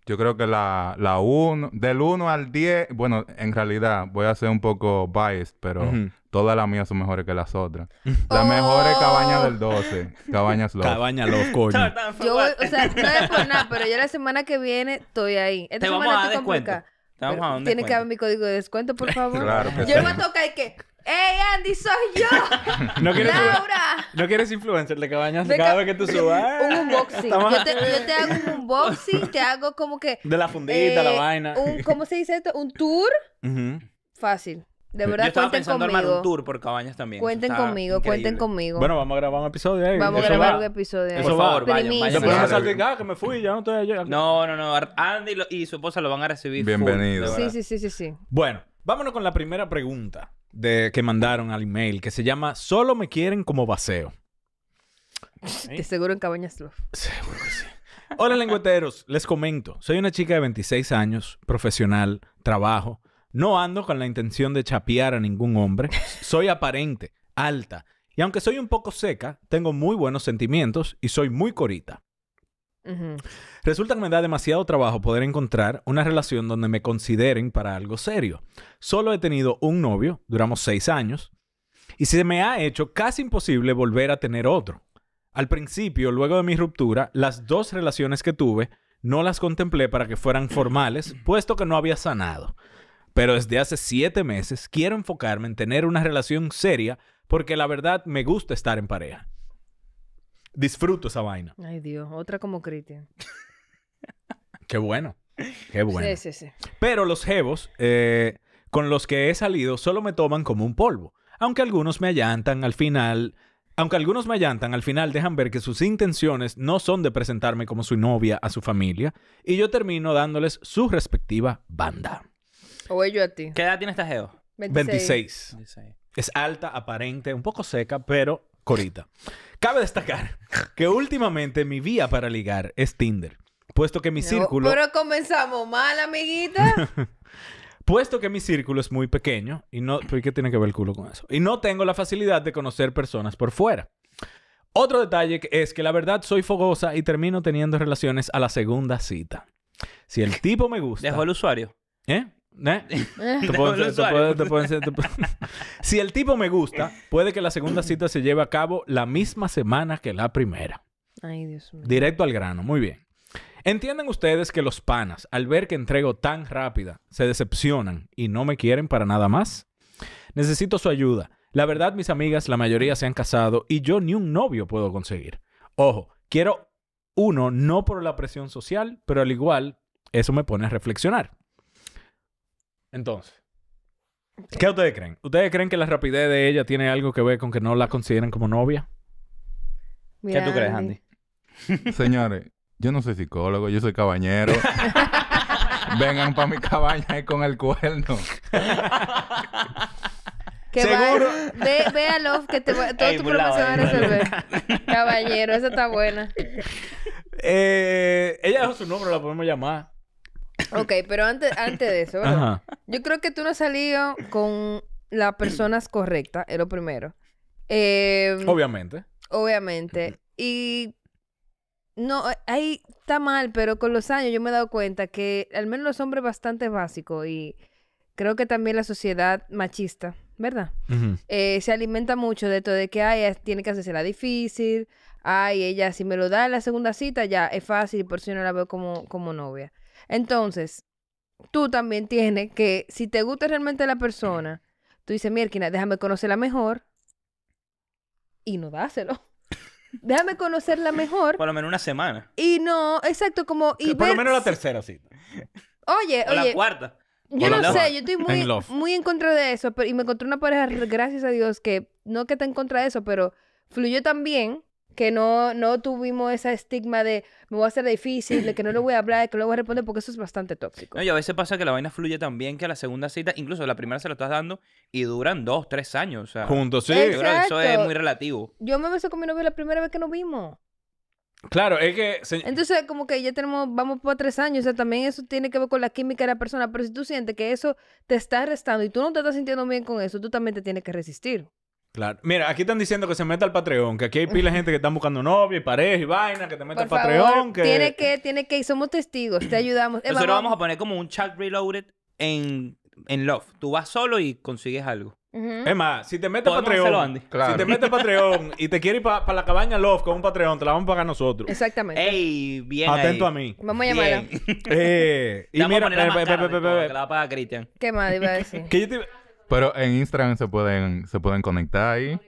Yo creo que la, la 1, del 1 al 10, bueno, en realidad voy a ser un poco biased, pero Todas las mías son mejores que las otras. La mejores mejor oh. Cabaña del 12. Cabañas Love. Cabaña Love, [LAUGHS] coño. yo, o sea, no es por nada, pero yo la [LAUGHS] semana que viene estoy ahí. Esta Te semana estoy complicada. Tiene descuento. que haber mi código de descuento, por favor. [LAUGHS] claro yo me toca y que... ¡Ey, Andy, soy yo! ¡Laura! ¿No quieres influencer de cabañas cada vez que tú subas? Un unboxing. Yo te, yo te, hago un unboxing, te hago como que... De la fundita, la eh, vaina. Un, ¿Cómo se dice esto? ¿Un tour? Fácil. De verdad, Yo cuenten pensando conmigo. armar un tour por cabañas también. Cuenten conmigo, cuenten conmigo. Bueno, vamos a grabar un episodio ahí. Vamos a grabar un episodio. ahí. Por favor, vayan, vayan. que me fui, ya no estoy No, no, no. Andy y su esposa lo van a recibir. Bienvenido. Sí, sí, sí, sí, sí. Bueno, vámonos con la primera pregunta de, que mandaron al email, que se llama Solo me quieren como baseo. Te [LAUGHS] seguro en Cabañas Love. Seguro que sí. Hola, lengüeteros. Les comento. Soy una chica de 26 años, profesional, trabajo, no ando con la intención de chapear a ningún hombre. Soy aparente, alta. Y aunque soy un poco seca, tengo muy buenos sentimientos y soy muy corita. Resulta que me da demasiado trabajo poder encontrar una relación donde me consideren para algo serio. Solo he tenido un novio, duramos seis años, y se me ha hecho casi imposible volver a tener otro. Al principio, luego de mi ruptura, las dos relaciones que tuve no las contemplé para que fueran formales, puesto que no había sanado pero desde hace siete meses quiero enfocarme en tener una relación seria porque la verdad me gusta estar en pareja. Disfruto esa vaina. Ay Dios, otra como Cristian. Qué bueno. Qué bueno. Sí, sí, sí. Pero los jevos eh, con los que he salido solo me toman como un polvo. Aunque algunos me allantan al final. Aunque algunos me allantan, al final dejan ver que sus intenciones no son de presentarme como su novia a su familia, y yo termino dándoles su respectiva banda. O a ti. ¿Qué edad tiene esta 26. Es alta, aparente, un poco seca, pero corita. Cabe destacar que últimamente mi vía para ligar es Tinder. Puesto que mi círculo. Pero comenzamos mal, amiguita. [LAUGHS] puesto que mi círculo es muy pequeño y no. qué tiene que ver el culo con eso? Y no tengo la facilidad de conocer personas por fuera. Otro detalle es que la verdad soy fogosa y termino teniendo relaciones a la segunda cita. Si el tipo me gusta. Dejo el usuario. ¿Eh? Si el tipo me gusta, puede que la segunda cita se lleve a cabo la misma semana que la primera. Directo al grano, muy bien. Entienden ustedes que los panas, al ver que entrego tan rápida, se decepcionan y no me quieren para nada más. Necesito su ayuda. La verdad, mis amigas, la mayoría se han casado y yo ni un novio puedo conseguir. Ojo, quiero uno no por la presión social, pero al igual, eso me pone a reflexionar. Entonces, ¿qué ustedes creen? ¿Ustedes creen que la rapidez de ella tiene algo que ver con que no la consideren como novia? ¿Qué tú crees, Andy? [LAUGHS] Señores, yo no soy psicólogo, yo soy cabañero. [LAUGHS] Vengan para mi cabaña con el cuerno. Seguro. ve, a que te todo tu problema se va a resolver. Caballero, esa está buena. Eh, ella dejó su nombre, la podemos llamar. Ok, pero antes, antes de eso, ¿verdad? yo creo que tú no has salido con las personas correctas, es lo primero. Eh, obviamente. Obviamente. Y no, eh, ahí está mal, pero con los años yo me he dado cuenta que al menos los hombres bastante básicos y creo que también la sociedad machista, ¿verdad? Eh, se alimenta mucho de todo, de que, ay, tiene que hacerse la difícil, ay, ella si me lo da en la segunda cita ya es fácil por si no la veo como, como novia. Entonces, tú también tienes que, si te gusta realmente la persona, tú dices, Mierkina, déjame conocerla mejor y no dáselo. [LAUGHS] Déjame conocerla mejor. Por lo menos una semana. Y no, exacto, como. Y por lo menos la tercera sí. Oye, o oye. la cuarta. Yo no sé, yo estoy muy en, contra de eso. Pero, y me encontré una pareja, gracias a Dios, que no que está en contra de eso, pero fluyó también que no, no tuvimos esa estigma de me voy a hacer difícil, de que no le voy a hablar, de que no voy a responder, porque eso es bastante tóxico. No, y a veces pasa que la vaina fluye tan bien que a la segunda cita, incluso la primera se la estás dando y duran dos, tres años. O sea, Juntos, sí. eso es muy relativo. Yo me beso con mi novio la primera vez que nos vimos. Claro, es que... Entonces, como que ya tenemos, vamos por tres años, o sea, también eso tiene que ver con la química de la persona, pero si tú sientes que eso te está restando y tú no te estás sintiendo bien con eso, tú también te tienes que resistir. Claro. Mira, aquí están diciendo que se meta al Patreon, que aquí hay pila de gente que están buscando novia y pareja y vaina, que te meta al Patreon. que... Tiene que, tiene que, somos testigos, te ayudamos. Eh, Nosotros vamos... a poner como un chat reloaded en, en Love. Tú vas solo y consigues algo. Es más, si te metes Patreon, claro. si te metes Patreon y te quieres ir para la cabaña Love con un Patreon, te la vamos a pagar nosotros. Exactamente. Ey, bien. Atento a mí. Vamos a llamarla. Eh, y mira, la va a pagar Cristian. ¿Qué más iba a decir? que yo te... Pero en Instagram se pueden, se pueden conectar ahí.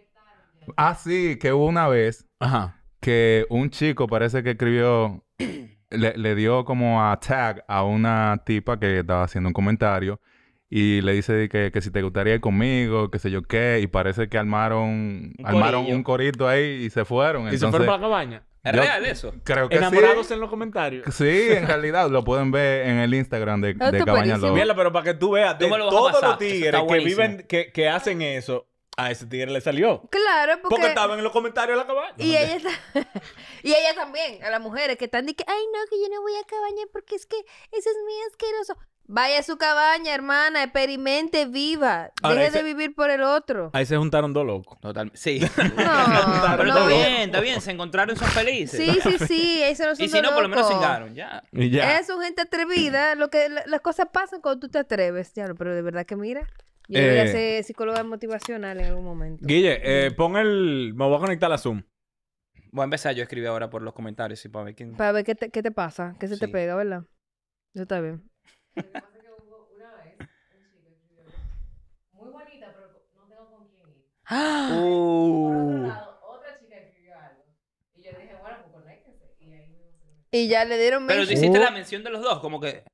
Ah, sí, que hubo una vez Ajá. que un chico parece que escribió, [CLEARS THROAT] le, dio como a tag a una tipa que estaba haciendo un comentario y le dice que, que si te gustaría ir conmigo, ...que sé yo qué, y parece que armaron un, armaron un corito ahí y se fueron. Y se fueron para la cabaña. ¿Es real eso? Creo que Enamorados en los comentarios. Sí, en realidad lo pueden ver en el Instagram de, de Cabaña Lobo. pero para que tú veas, de todos los tigres que viven, que, que hacen eso, a ese tigre le salió. Claro, porque... Porque estaba en los comentarios de la cabaña. Y ella, [LAUGHS] y ella también, a las mujeres que están diciendo que, ay, no, que yo no voy a cabaña porque es que eso es muy asqueroso. Vaya a su cabaña, hermana, experimente, viva. Deje de vivir por el otro. Ahí se juntaron dos locos. Totalmente. Sí. [LAUGHS] No, pero está bien, está bien. Se encontraron, y son felices. Sí, sí, sí. Ahí se nos son y si no, por lo menos se ya. ya. Es gente atrevida. Lo que, las cosas pasan cuando tú te atreves. Ya, pero de verdad que mira. Yo eh... voy a ser psicóloga motivacional en algún momento. Guille, eh, pon el... Me voy a conectar a Zoom. Voy a empezar yo a escribir ahora por los comentarios para ver qué te, qué te pasa, qué se te pega, ¿verdad? Yo está bien. Lo que pasa es que hubo una vez un chico escribió muy bonita, pero no tengo con quién ir. ¡Ah! Por otro uh. lado, otra chica escribió algo. Y yo dije, bueno, pues conéctense. Y ahí mismo se Y ya le dieron Pero tú mention. la uh. mención de los dos, como que.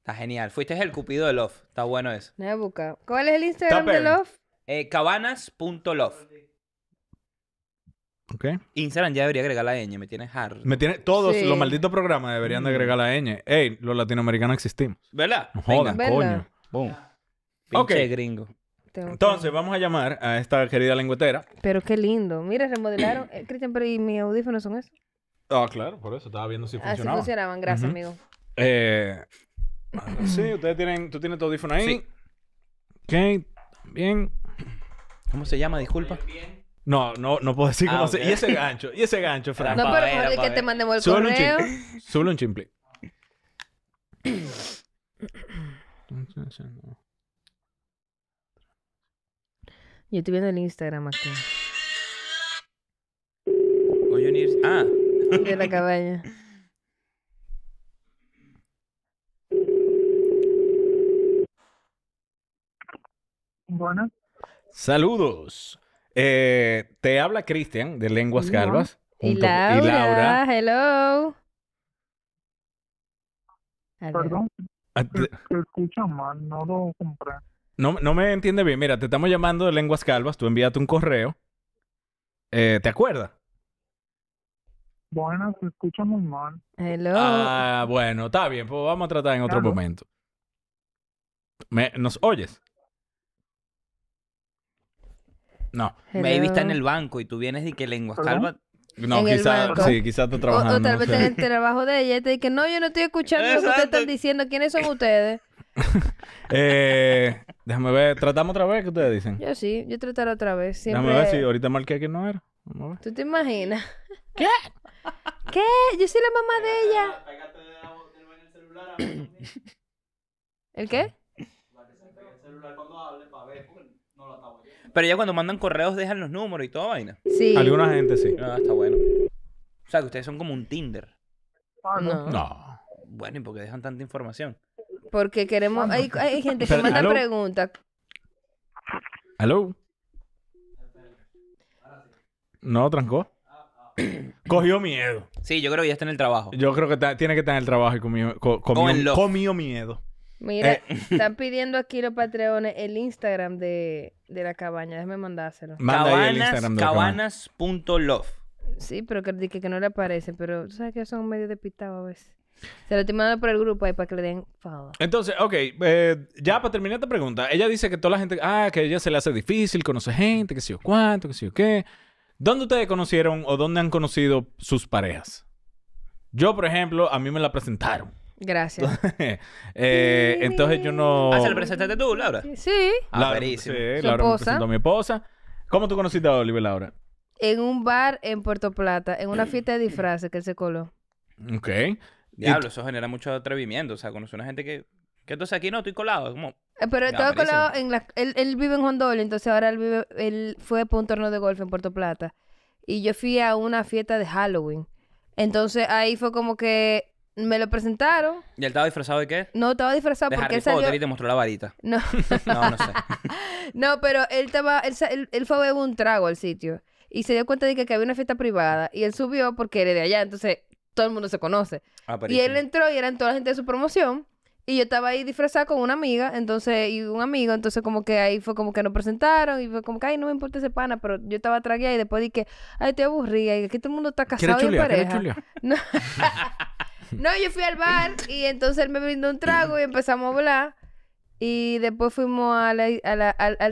Está genial. Fuiste el cupido de Love. Está bueno eso. Nebuca. ¿Cuál es el Instagram de Love? Eh, cabanas.love. Okay. Instagram ya debería agregar la ñ, me tiene hard. Me tiene, todos los malditos programas deberían de agregar la ñ. Ey, los latinoamericanos existimos. ¿Verdad? No jodan, coño. Boom. Pinche gringo. Entonces, vamos a llamar a esta querida lengüetera. Pero qué lindo. Mira, remodelaron. Eh, Christian, Cristian, pero ¿y mis audífonos son esos? Ah, claro, por eso. Estaba viendo si ah, funcionaban. Así funcionaban. Gracias, amigo. Eh, sí, ustedes tienen... ¿Tú tienes tu audífono ahí? Sí. Ok. Bien. ¿Cómo se llama? Disculpa. Bien. No, no, no puedo decir cómo ah, se... Y ese gancho, y ese gancho, [LAUGHS] Fran. No, pero ver, que te mandemos el correo. Un Solo un chimple. Yo estoy viendo el Instagram aquí. Voy a unir... Ah. De la cabaña. Bueno. Saludos. Eh, te habla Cristian de Lenguas Calvas. Y Laura, Hello. Perdón. Ah, te, escucha mal, no lo compré. No, me entiende bien. Mira, te estamos llamando de Lenguas Calvas. Tú envíate un correo. Eh, ¿Te acuerdas? Bueno, se escucha muy mal. Hello. Ah, bueno, está bien. Pues vamos a tratar en otro momento. ¿Me, ¿Nos oyes? No, me Baby está en el banco y tú vienes y que lenguas calva. No, quizás sí, quizás está trabajando. O, tal vez en el trabajo de ella y te dice, no, yo no estoy escuchando lo que ustedes están diciendo. ¿Quiénes son ustedes? [LAUGHS] eh, déjame ver, ¿tratamos otra vez? ¿Qué ustedes dicen? Yo sí, yo trataré otra vez. Siempre... Déjame ver si ahorita marqué que no era. ¿Tú te imaginas? [LAUGHS] ¿Qué? ¿Qué? Yo soy la mamá de ella. el [COUGHS] ¿El qué? el celular cuando hable. Pero ya cuando mandan correos dejan los números y toda vaina. Sí. Alguna gente sí. Ah, está bueno. O sea, que ustedes son como un Tinder. Ah, no. No. Bueno, ¿y por qué dejan tanta información? Porque queremos... Hay, gente que manda preguntas. ¿Aló? No, trancó. [COUGHS] Cogió miedo. Sí, yo creo que ya está en el trabajo. Yo creo que tiene que estar en el trabajo y comió, comió miedo. Mira, eh. [LAUGHS] están pidiendo aquí los patreones el Instagram de, la cabaña. Déjame mandárselo. Cabanas.love. Sí, pero que, que, no le aparece. Pero tú sabes que son medio pitado a veces. Se lo estoy mandando por el grupo ahí para que le den follow. Entonces, ok, eh, ya para terminar esta pregunta, ella dice que toda la gente, ah, que ella se le hace difícil, conoce gente, que sé yo cuánto, que sé yo qué. ¿Dónde ustedes conocieron o dónde han conocido sus parejas? Yo, por ejemplo, a mí me la presentaron. Gracias. [LAUGHS] Eh, entonces yo no. Ah, se lo presentaste tú, Laura. Sí. la sí, ah, Laura a mi esposa. ¿Cómo tú conociste a Oliver Laura? En un bar en Puerto Plata, en una fiesta de disfraces que él se coló. Ok. Diablo, eso genera mucho atrevimiento. O sea, conocer una gente que. Que entonces aquí no, estoy colado. Como... Eh, pero estaba colado en la. Él, vive en Juan entonces ahora él, vive... él fue por un torno de golf en Puerto Plata. Y yo fui a una fiesta de Halloween. Entonces ahí fue como que me lo presentaron. ¿Y él estaba disfrazado de qué? No, estaba disfrazado porque te mostró la varita. [LAUGHS] No. [LAUGHS] no, no sé. [LAUGHS] no, pero él estaba... Él, fue a beber un trago al sitio. Y se dio cuenta de que, había una fiesta privada. Y él subió porque era de allá. Entonces, todo el mundo se conoce. Ah, y él entró y eran toda la gente de su promoción. Y yo estaba ahí disfrazada con una amiga, entonces, y un amigo, entonces como que ahí fue como que nos presentaron y fue como que, ay, no me importa ese pana, pero yo estaba tragueada y después dije, ay, te aburría y aquí todo el mundo está casado y en pareja. No. No, yo fui al bar y entonces él me brindó un trago y empezamos a volar. Y después fuimos al,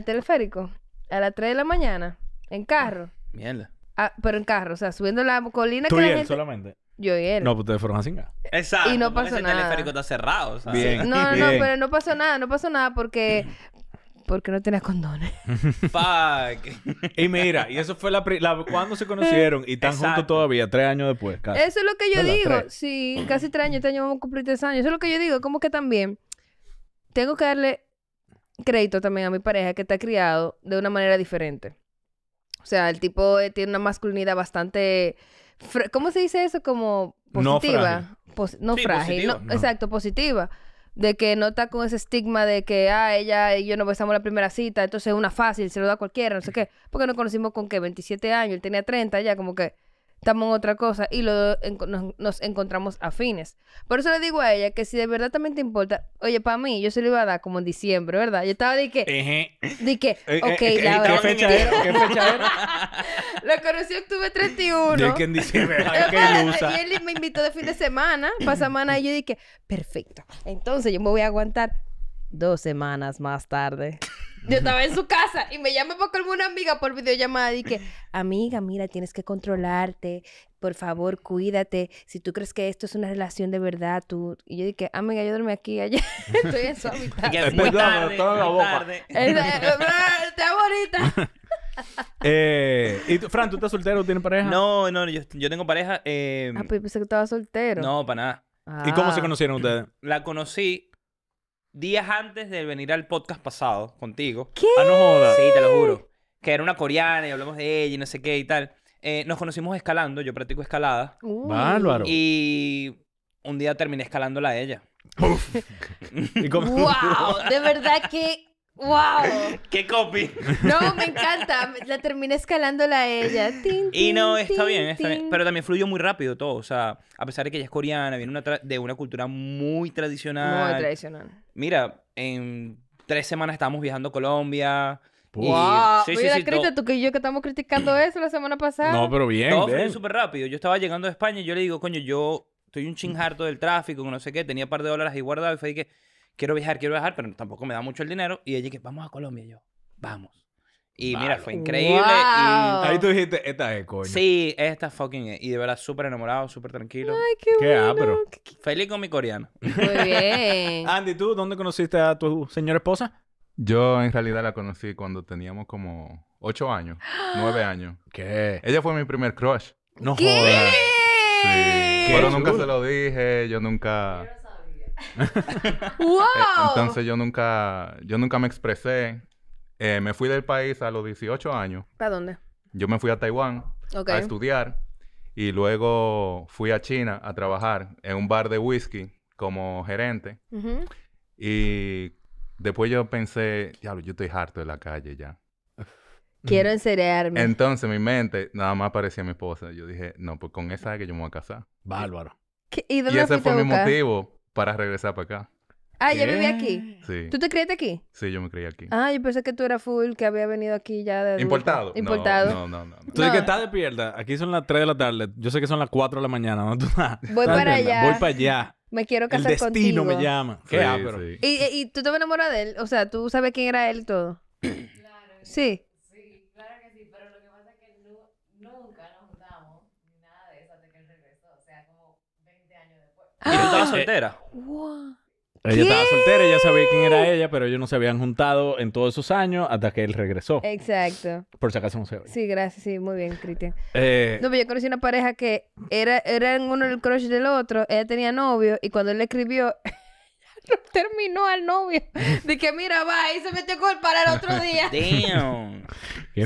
teleférico a las 3 de la mañana en carro. Mierda. Ah, pero en carro, o sea, subiendo la colina ¿Tú y él solamente? Yo y él. No, pues ustedes fueron así. Exacto. Y no pasó nada. El teleférico está cerrado. ¿sabes? Bien. No, no, no, pero no pasó nada, no pasó nada porque [CLEARS THROAT] porque no tenía condones. [LAUGHS] Fuck. y mira, y eso fue la, cuando se conocieron y están juntos todavía, tres años después, Eso es lo que yo digo. Sí, casi tres años, este año vamos a cumplir tres años. Eso es lo que yo digo, como que también tengo que darle crédito también a mi pareja que está criado de una manera diferente. O sea, el tipo eh, tiene una masculinidad bastante... ¿Cómo se dice eso? Como positiva. No frágil. frágil. Exacto, positiva de que no está con ese estigma de que, ah, ella y yo no besamos la primera cita, entonces es una fácil, se lo da a cualquiera, no sé qué, porque no conocimos con que 27 años, él tenía 30, ya como que estamos en otra cosa y lo, nos, encontramos afines. Por eso le digo a ella que si de verdad también te importa, oye, para mí, yo se lo iba a dar como en diciembre, ¿verdad? Yo estaba de que, de que, eh, eh, ok, eh, la ¿Qué fecha era? ¿Qué fecha era? [LAUGHS] lo conocí octubre 31. que en diciembre, Y él me invitó de fin de semana, para semana, y yo dije, perfecto, entonces yo me voy a aguantar dos semanas más tarde. [LAUGHS] Yo estaba en su casa y me llama como una amiga por videollamada y que, amiga, mira, tienes que controlarte, por favor, cuídate. Si tú crees que esto es una relación de verdad, tú. Y yo dije, amiga, yo dormí aquí ayer. [LAUGHS] Estoy en su [LAUGHS] habitación. tarde, Tarde. Eh, eh, eh, bonita. ¿Y tú, Fran, tú estás soltero? o ¿Tienes pareja? No, no, yo, yo tengo pareja. Ah, pues pensé que estaba soltero. No, para nada. Ah. ¿Y cómo se conocieron ustedes? La conocí días antes de venir al podcast pasado contigo. ¿Qué? Ah, no Sí, te lo juro. Que era una coreana y hablamos de ella y no sé qué y tal. Eh, nos conocimos escalando, yo practico escalada. Y un día terminé escalándola a ella. ¡Wow! [LAUGHS] De verdad que ¡Wow! [LAUGHS] ¡Qué copy! No, me encanta. La terminé escalándola a ella. [LAUGHS] y no, está bien, Pero también fluyó muy rápido todo. O sea, a pesar de que ella es coreana, viene una de una cultura muy tradicional. Muy tradicional. Mira, en tres semanas estábamos viajando a Colombia. Wow. Y, sí, Mira, tú que yo que estamos criticando eso la semana pasada. No, pero bien. Todo bien. súper rápido. Yo estaba llegando a España y yo le digo, coño, yo estoy un chingarto del tráfico, no sé qué. Tenía un par de dólares ahí guardado y fue que quiero viajar, quiero viajar, pero tampoco me da mucho el dinero. Y ella que vamos a Colombia, y yo, vamos. Y mira, fue increíble. Ahí tú dijiste, esta es coño. Sí, esta fucking Y de verdad, súper enamorado, súper tranquilo. Ay, qué, bueno. Feliz con mi coreano. Muy bien. [LAUGHS] Andy, ¿tú dónde conociste a tu señora esposa? Yo en realidad la conocí cuando teníamos como 8 años, 9 [GASPS] años. ¿Qué? Ella fue mi primer crush. No jodas. Sí. Pero nunca se lo dije, yo nunca... ¡Wow! Eh, entonces yo nunca, yo nunca me expresé. Eh, me fui del país a los 18 años. ¿Para dónde? Yo me fui a Taiwán a estudiar y luego fui a China a trabajar en un bar de whisky como gerente. Y después yo pensé, diablo, yo estoy harto de la calle ya. Quiero enserearme. Entonces mi mente nada más aparecía mi esposa. Yo dije, no, pues con esa es que yo me voy a casar. Bárbaro. ¿Y, y ese fue mi motivo para regresar para acá. Ah, ya vivía aquí. Sí. ¿Tú te criaste aquí? Sí, yo me crié aquí. Ah, yo pensé que tú eras full, que había venido aquí ya de... ¿Importado? Importado. No, no, no. Tú de que estás despierta. Aquí son las 3 de la tarde. Yo sé que son las 4 de la mañana. ¿no? [LAUGHS] Voy para allá. Voy para allá. Me quiero casar contigo. El destino me llama. Qué ¿Y, ¿Y, tú te enamoras de él? O sea, ¿tú sabes quién era él y todo? Claro. [CLEARS THROAT] Sí. ¿Y tú estabas ah. soltera? Ella estaba soltera, ella sabía quién era ella, pero ellos no se habían juntado en todos esos años hasta que él regresó. Exacto. Por si acaso no se Sí, gracias, sí, muy bien, Cristian. Eh... No, pero yo conocí una pareja que era, en uno el crush del otro, ella tenía novio y cuando él le escribió, [LAUGHS] terminó al novio. [LAUGHS] De que mira, va, y se metió con el para el otro día. [LAUGHS] Damn.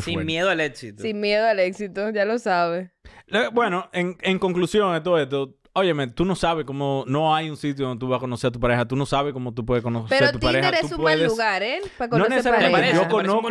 Sin miedo al éxito. Sin miedo al éxito, ya lo sabes. Bueno, en, en conclusión de todo esto, Óyeme, tú no sabes cómo. No hay un sitio donde tú vas a conocer a tu pareja. Tú no sabes cómo tú puedes conocer a tu pareja. Pero Tinder es un buen lugar, ¿eh? Para conocer no necesariamente. Pareja. Yo conozco,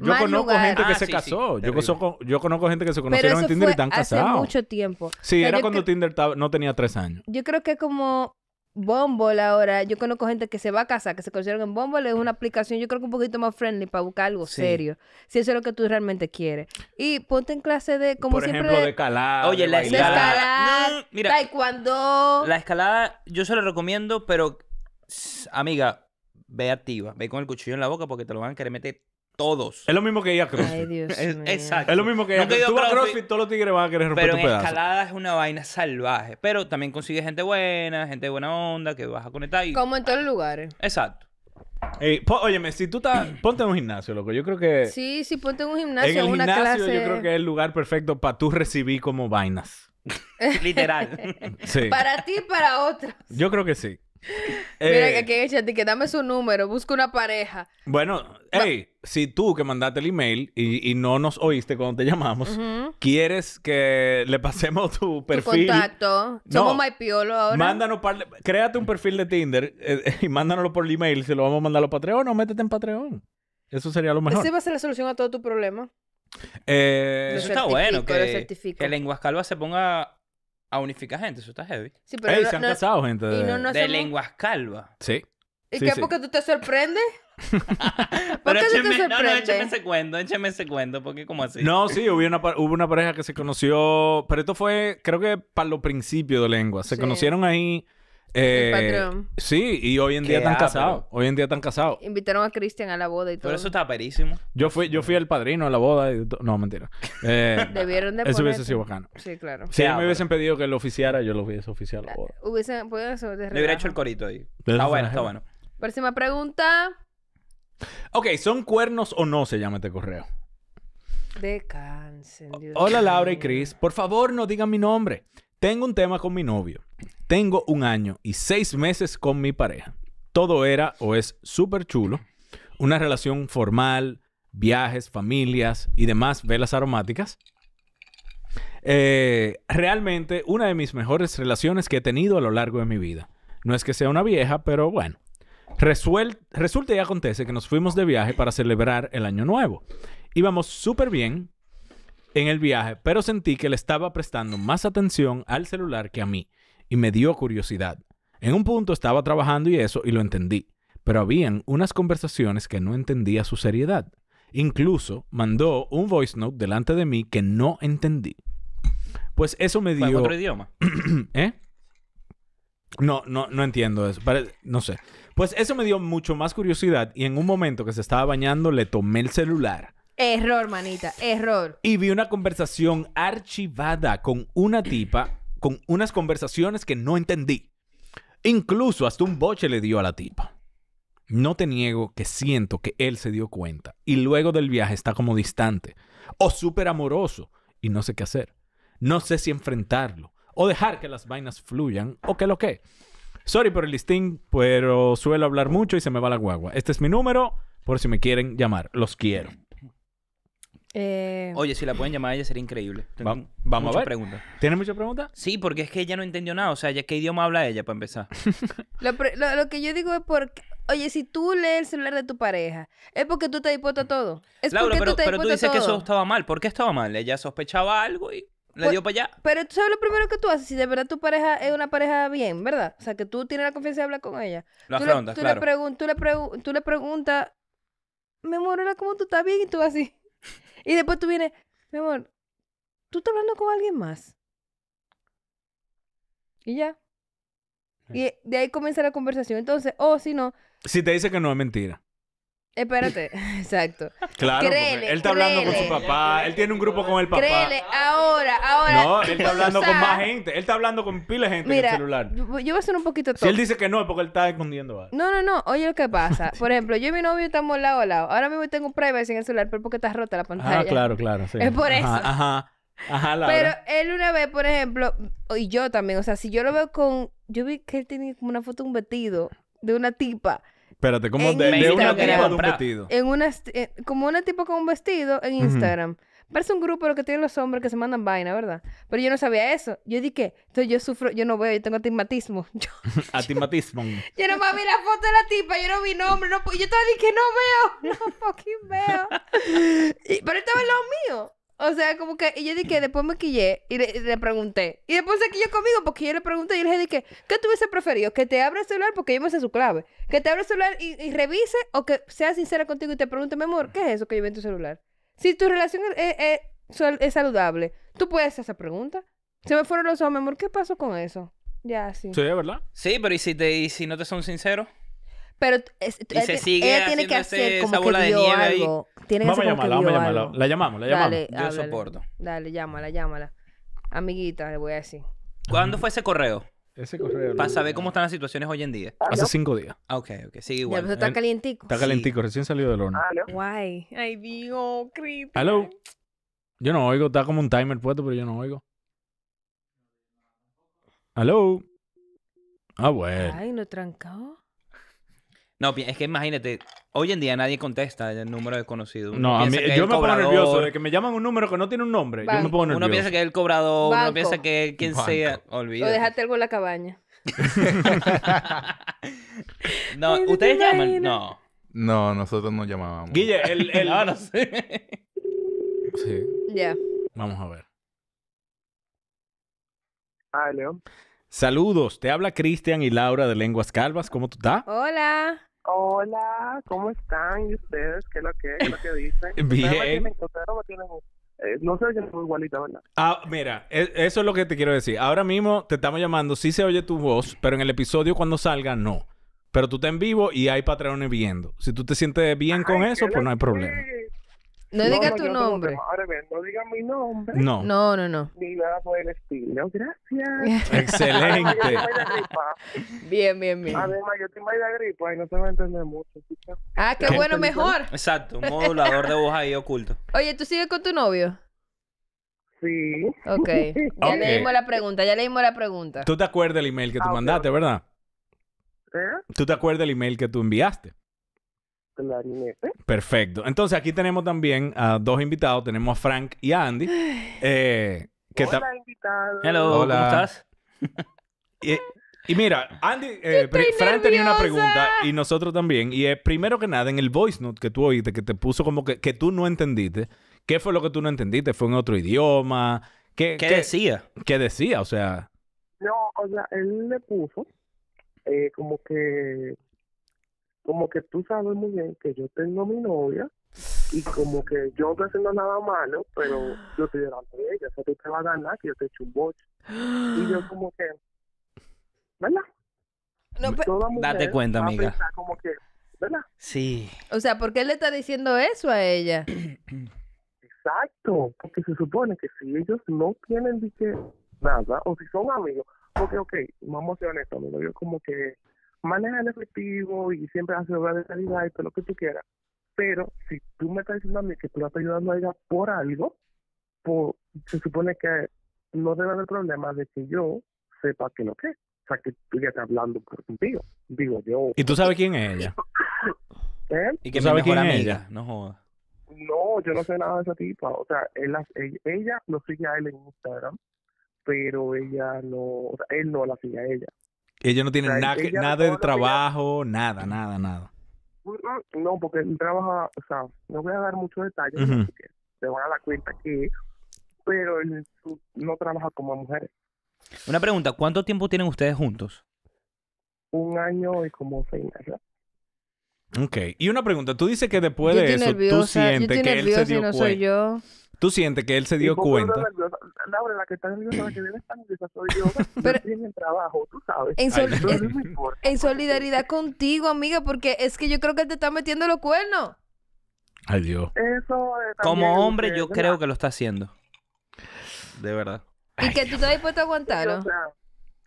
Yo conozco gente que se casó. yo, conozco, yo conozco gente que se conocieron en Tinder y están casados. Hace mucho tiempo. Sí, era cuando Tinder no tenía tres años. Yo creo que como Bumble ahora, yo conozco gente que se va a casa que se considera en Bumble es una aplicación, yo creo que un poquito más friendly para buscar algo serio, si eso es lo que tú realmente quieres. Y ponte en clase de, como siempre... Por ejemplo, de escalada. Oye, la escalada. mira, La escalada yo se lo recomiendo, pero, amiga, ve activa, ve con el cuchillo en la boca porque te lo van a querer meter todos. Es lo mismo que ir a Ay, Dios Exacto. Es lo mismo que ir CrossFit. Tú a CrossFit, todos los tigres van a querer romper Pero tu en escalada es una vaina salvaje. Pero también consigues gente buena, gente de buena onda, que vas a conectar. Y... Como en todos los lugares. Exacto. oye óyeme, si tú estás... [CLEARS THROAT] Ponte en un gimnasio, loco. Yo creo que... Sí, sí, ponte en un gimnasio. En el una gimnasio yo creo que es el lugar perfecto para tú recibir como vainas. [LAUGHS] Literal. sí. Para ti y para otras. Yo creo que sí. Mira, eh, que aquí que dame su número, busca una pareja. Bueno, hey, si tú que mandaste el email y, no nos oíste cuando te llamamos, quieres que le pasemos tu perfil. Tu contacto. Somos MyPiolo ahora. Mándanos, créate un perfil de Tinder eh, [LAUGHS] y mándanoslo por el email. Si lo vamos a mandar a Patreon o métete en Patreon. Eso sería lo mejor. Esa va a ser la solución a todo tu problema. Eh, eso está bueno, que, que Lenguas se ponga a unificar gente. Eso está heavy. Sí, pero se han casado gente de, Lenguascalva. Sí. ¿Y qué? ¿Porque tú te sorprendes? [LAUGHS] Pero écheme, no, no, écheme ese cuento, écheme ese cuento, porque como así. No, sí, hubo una, hubo una pareja que se conoció, pero esto fue, creo que para los principios de lengua. Se conocieron ahí. Eh, Sí, y hoy en día están casados. Hoy en día están casados. Invitaron a Cristian a la boda y todo. Pero eso está perísimo. Yo fui, yo fui el padrino a la boda No, mentira. Eh, [LAUGHS] Debieron de Eso hubiese sido bacano. Sí, claro. Si me hubiesen pedido que lo oficiara, yo lo hubiese oficiado Hubiesen Le hubiera hecho el corito ahí. Está bueno, está bueno. Próxima pregunta. Ok, ¿son cuernos o no? Se llama este correo. Hola Laura y Chris, por favor no digan mi nombre. Tengo un tema con mi novio. Tengo un año y seis meses con mi pareja. Todo era o es súper chulo. Una relación formal, viajes, familias y demás velas aromáticas. Eh, realmente una de mis mejores relaciones que he tenido a lo largo de mi vida. No es que sea una vieja, pero bueno resulta y acontece que nos fuimos de viaje para celebrar el año nuevo. Íbamos súper bien en el viaje, pero sentí que le estaba prestando más atención al celular que a mí y me dio curiosidad. En un punto estaba trabajando y eso y lo entendí, pero habían unas conversaciones que no entendía su seriedad. Incluso mandó un voice note delante de mí que no entendí. Pues eso me dio... ¿En otro idioma? [CLEARS THROAT] ¿Eh? No, no, no entiendo eso. No sé. Pues eso me dio mucho más curiosidad y en un momento que se estaba bañando le tomé el celular. Error, manita, error. Y vi una conversación archivada con una tipa, con unas conversaciones que no entendí. Incluso hasta un boche le dio a la tipa. No te niego que siento que él se dio cuenta y luego del viaje está como distante o súper amoroso y no sé qué hacer. No sé si enfrentarlo o dejar que las vainas fluyan o qué lo que. Sorry por el listín, pero suelo hablar mucho y se me va la guagua. Este es mi número, por si me quieren llamar. Los quiero. Eh, oye, si la pueden llamar ella sería increíble. vamos a ver. pregunta. ¿Tiene muchas preguntas? Sí, porque es que ella no entendió nada. O sea, ya ¿qué idioma habla ella para empezar? [LAUGHS] Lo, que yo digo es porque... Oye, si tú lees el celular de tu pareja, es porque tú te dispuesto todo. Es porque tú te pero tú dices que eso estaba mal. ¿Por qué estaba mal? Ella sospechaba algo y le dio para allá. Pero tú sabes lo primero que tú haces, si de verdad tu pareja es una pareja bien, ¿verdad? O sea, que tú tienes la confianza de hablar con ella. Lo tú le, tú Le tú, le preguntas, mi amor, ¿cómo tú estás bien? Y tú así. y después tú vienes, mi amor, ¿tú estás hablando con alguien más? Y ya. Y de ahí comienza la conversación. Entonces, oh, si no. Si te dice que no es mentira. Espérate, [LAUGHS] exacto. Claro, créele, él está hablando con su papá, él tiene un grupo con el papá. Créele, ahora, ahora. No, él está hablando con más gente, él está hablando con pila de gente en el celular. Yo voy a hacer un poquito todo. Si él dice que no, es porque él está escondiendo algo. No, no, no, oye lo que pasa. Por ejemplo, yo y mi novio estamos lado a lado. Ahora mismo tengo un privacy en el celular, pero porque está rota la ah, pantalla. Ah, claro, claro, sí. Es por eso. Ajá. Ajá, Pero él una vez, por ejemplo, y yo también, o sea, si yo lo veo con. Yo vi que él tiene como una foto, un vestido de una tipa. Espérate, ¿cómo de, de, eh, una tipa con un vestido. En una, como una tipo con un vestido en Instagram. Parece un grupo lo que tienen los hombres que se mandan vaina, ¿verdad? Pero yo no sabía eso. Yo dije, entonces yo sufro, yo no veo, yo tengo atigmatismo. ¿Atimatismo? [LAUGHS] [LAUGHS] Yo, no me vi la foto de la tipa, yo no vi nombre, yo todavía dije, no veo, [LAUGHS] no fucking veo. pero estaba en lo mío. O sea, como que, y yo dije, después me quillé y le, pregunté. Y después se quilló conmigo porque yo le pregunté y le dije, ¿qué tú hubieses preferido? ¿Que te abra el celular? Porque yo me sé su clave. ¿Que te abra el celular y, revise? ¿O que sea sincera contigo y te pregunte, mi amor, ¿qué es eso que yo en tu celular? Si tu relación es, saludable, tú puedes hacer esa pregunta. Se me fueron los ojos, mi amor, ¿qué pasó con eso? Ya, sí. Sí, ¿verdad? Sí, pero ¿y si, te, si no te son sinceros? Pero tiene que hacer como que algo vamos a llamarla, vamos a llamarla. La llamamos, la llamamos. Dale, Yo soporto. Dale, llámala, llámala. Amiguita, le voy a decir. ¿Cuándo fue ese correo? Ese correo. Para saber cómo están las situaciones hoy en día. Ah, Hace cinco días. Ah, ok, ok. Sí, igual. está calientico. Está calentico, recién salido del horno. Ah, Guay. Ay, Dios, creepy. Hello. Yo no oigo, está como un timer puesto, pero yo no oigo. Hello. Ah, bueno. Ay, no trancado. No, es que imagínate, hoy en día nadie contesta el número desconocido. no, a mí, yo me pongo nervioso de que me llaman un número que no tiene un nombre. Yo me pongo nervioso. Uno piensa que es el cobrador, uno piensa que es quien sea. Olvídate. O dejaste algo en la cabaña. [LAUGHS] no, ¿ustedes llaman? No. No, nosotros no llamábamos. Guille, el... [LAUGHS] el... no, sí. Ya. Vamos a ver. Ah, León. Saludos, te habla Cristian y Laura de Lenguas Calvas. ¿Cómo tú estás? Hola. Hola, ¿cómo están? ustedes? ¿Qué es lo que, dicen? [LAUGHS] Bien. Eh, no se igualita, ¿verdad? Ah, mira, e, eso es lo que te quiero decir. Ahora mismo te estamos llamando, sí se oye tu voz, pero en el episodio cuando salga, no. Pero tú estás en vivo y hay patrones viendo. Si tú te sientes bien con eso, pues no hay problema. No, digas tu nombre. no diga mi nombre. No. No, no, no. Ni nada por Gracias. [LAUGHS] Excelente. bien, bien, bien. Además, yo tengo la gripa y no te va a entender mucho. Ah, qué bueno, mejor. Exacto, un modulador de voz ahí oculto. Oye, ¿tú sigues con tu novio? Sí. Ok. [LAUGHS] Ya leímos la pregunta, ya leímos la pregunta. ¿Tú te acuerdas del email que tú ah, mandaste, verdad? ¿Eh? ¿Tú te acuerdas del email que tú enviaste? Perfecto. Entonces aquí tenemos también a dos invitados. Tenemos a Frank y a Andy. Eh, que Hola, Hola. ¿cómo estás? y, mira, Andy, eh, Frank tenía una pregunta y nosotros también. Y primero que nada, en el voice note que tú oíste, que te puso como que, tú no entendiste, ¿qué fue lo que tú no entendiste? ¿Fue en otro idioma? ¿Qué, decía? ¿Qué decía? O sea. No, o sea, él me puso eh, como que como que tú sabes muy bien que yo tengo a mi novia y como que yo no estoy haciendo nada malo, pero yo estoy delante de ella, o sea, tú te vas a ganar que yo te echo un boche. Y yo [GASPS] como que, ¿verdad? No, pero... Pues, date cuenta, amiga. Como que, ¿verdad? Sí. O sea, ¿por qué le está diciendo eso a ella? [CLEARS THROAT] Exacto, porque se supone que si ellos no tienen que... nada, o si son amigos, porque, ok, vamos a ser honestos, yo como que maneja el efectivo y siempre hace obra de calidad y todo lo que tú quieras. Pero si tú me estás diciendo a mí que tú la estás ayudando a ella por algo, por, se supone que no debe haber problema de que yo sepa que lo que O sea, que tú ya estás hablando contigo. Digo yo. ¿Y tú sabes quién es ella? ¿Eh? ¿Y que sabes quién es ella? No jodas. No, yo no sé nada de esa tipa. O sea, él, ella, ella lo sigue a él en Instagram, pero ella no, él no la sigue a ella. Ellos no tienen nada de trabajo, nada, nada, nada. No, porque trabaja, o sea, no voy a dar muchos detalles, porque se van a dar cuenta que, pero él no trabaja como mujer. Una pregunta, ¿cuánto tiempo tienen ustedes juntos? Un año y como seis meses. Ok. Y una pregunta. Tú dices que después de eso, tú sientes que él se dio no cuenta. Soy yo. Tú sientes que él se dio cuenta. la que está nerviosa, la que debe estar nerviosa soy yo. [LAUGHS] Pero en trabajo, tú sabes. En, solidaridad contigo, amiga, porque es que yo creo que él te está metiendo los cuernos. Ay, Dios. Eso, eh, Como hombre, yo creo que lo está haciendo. De verdad. Y que tú estás dispuesto a aguantarlo.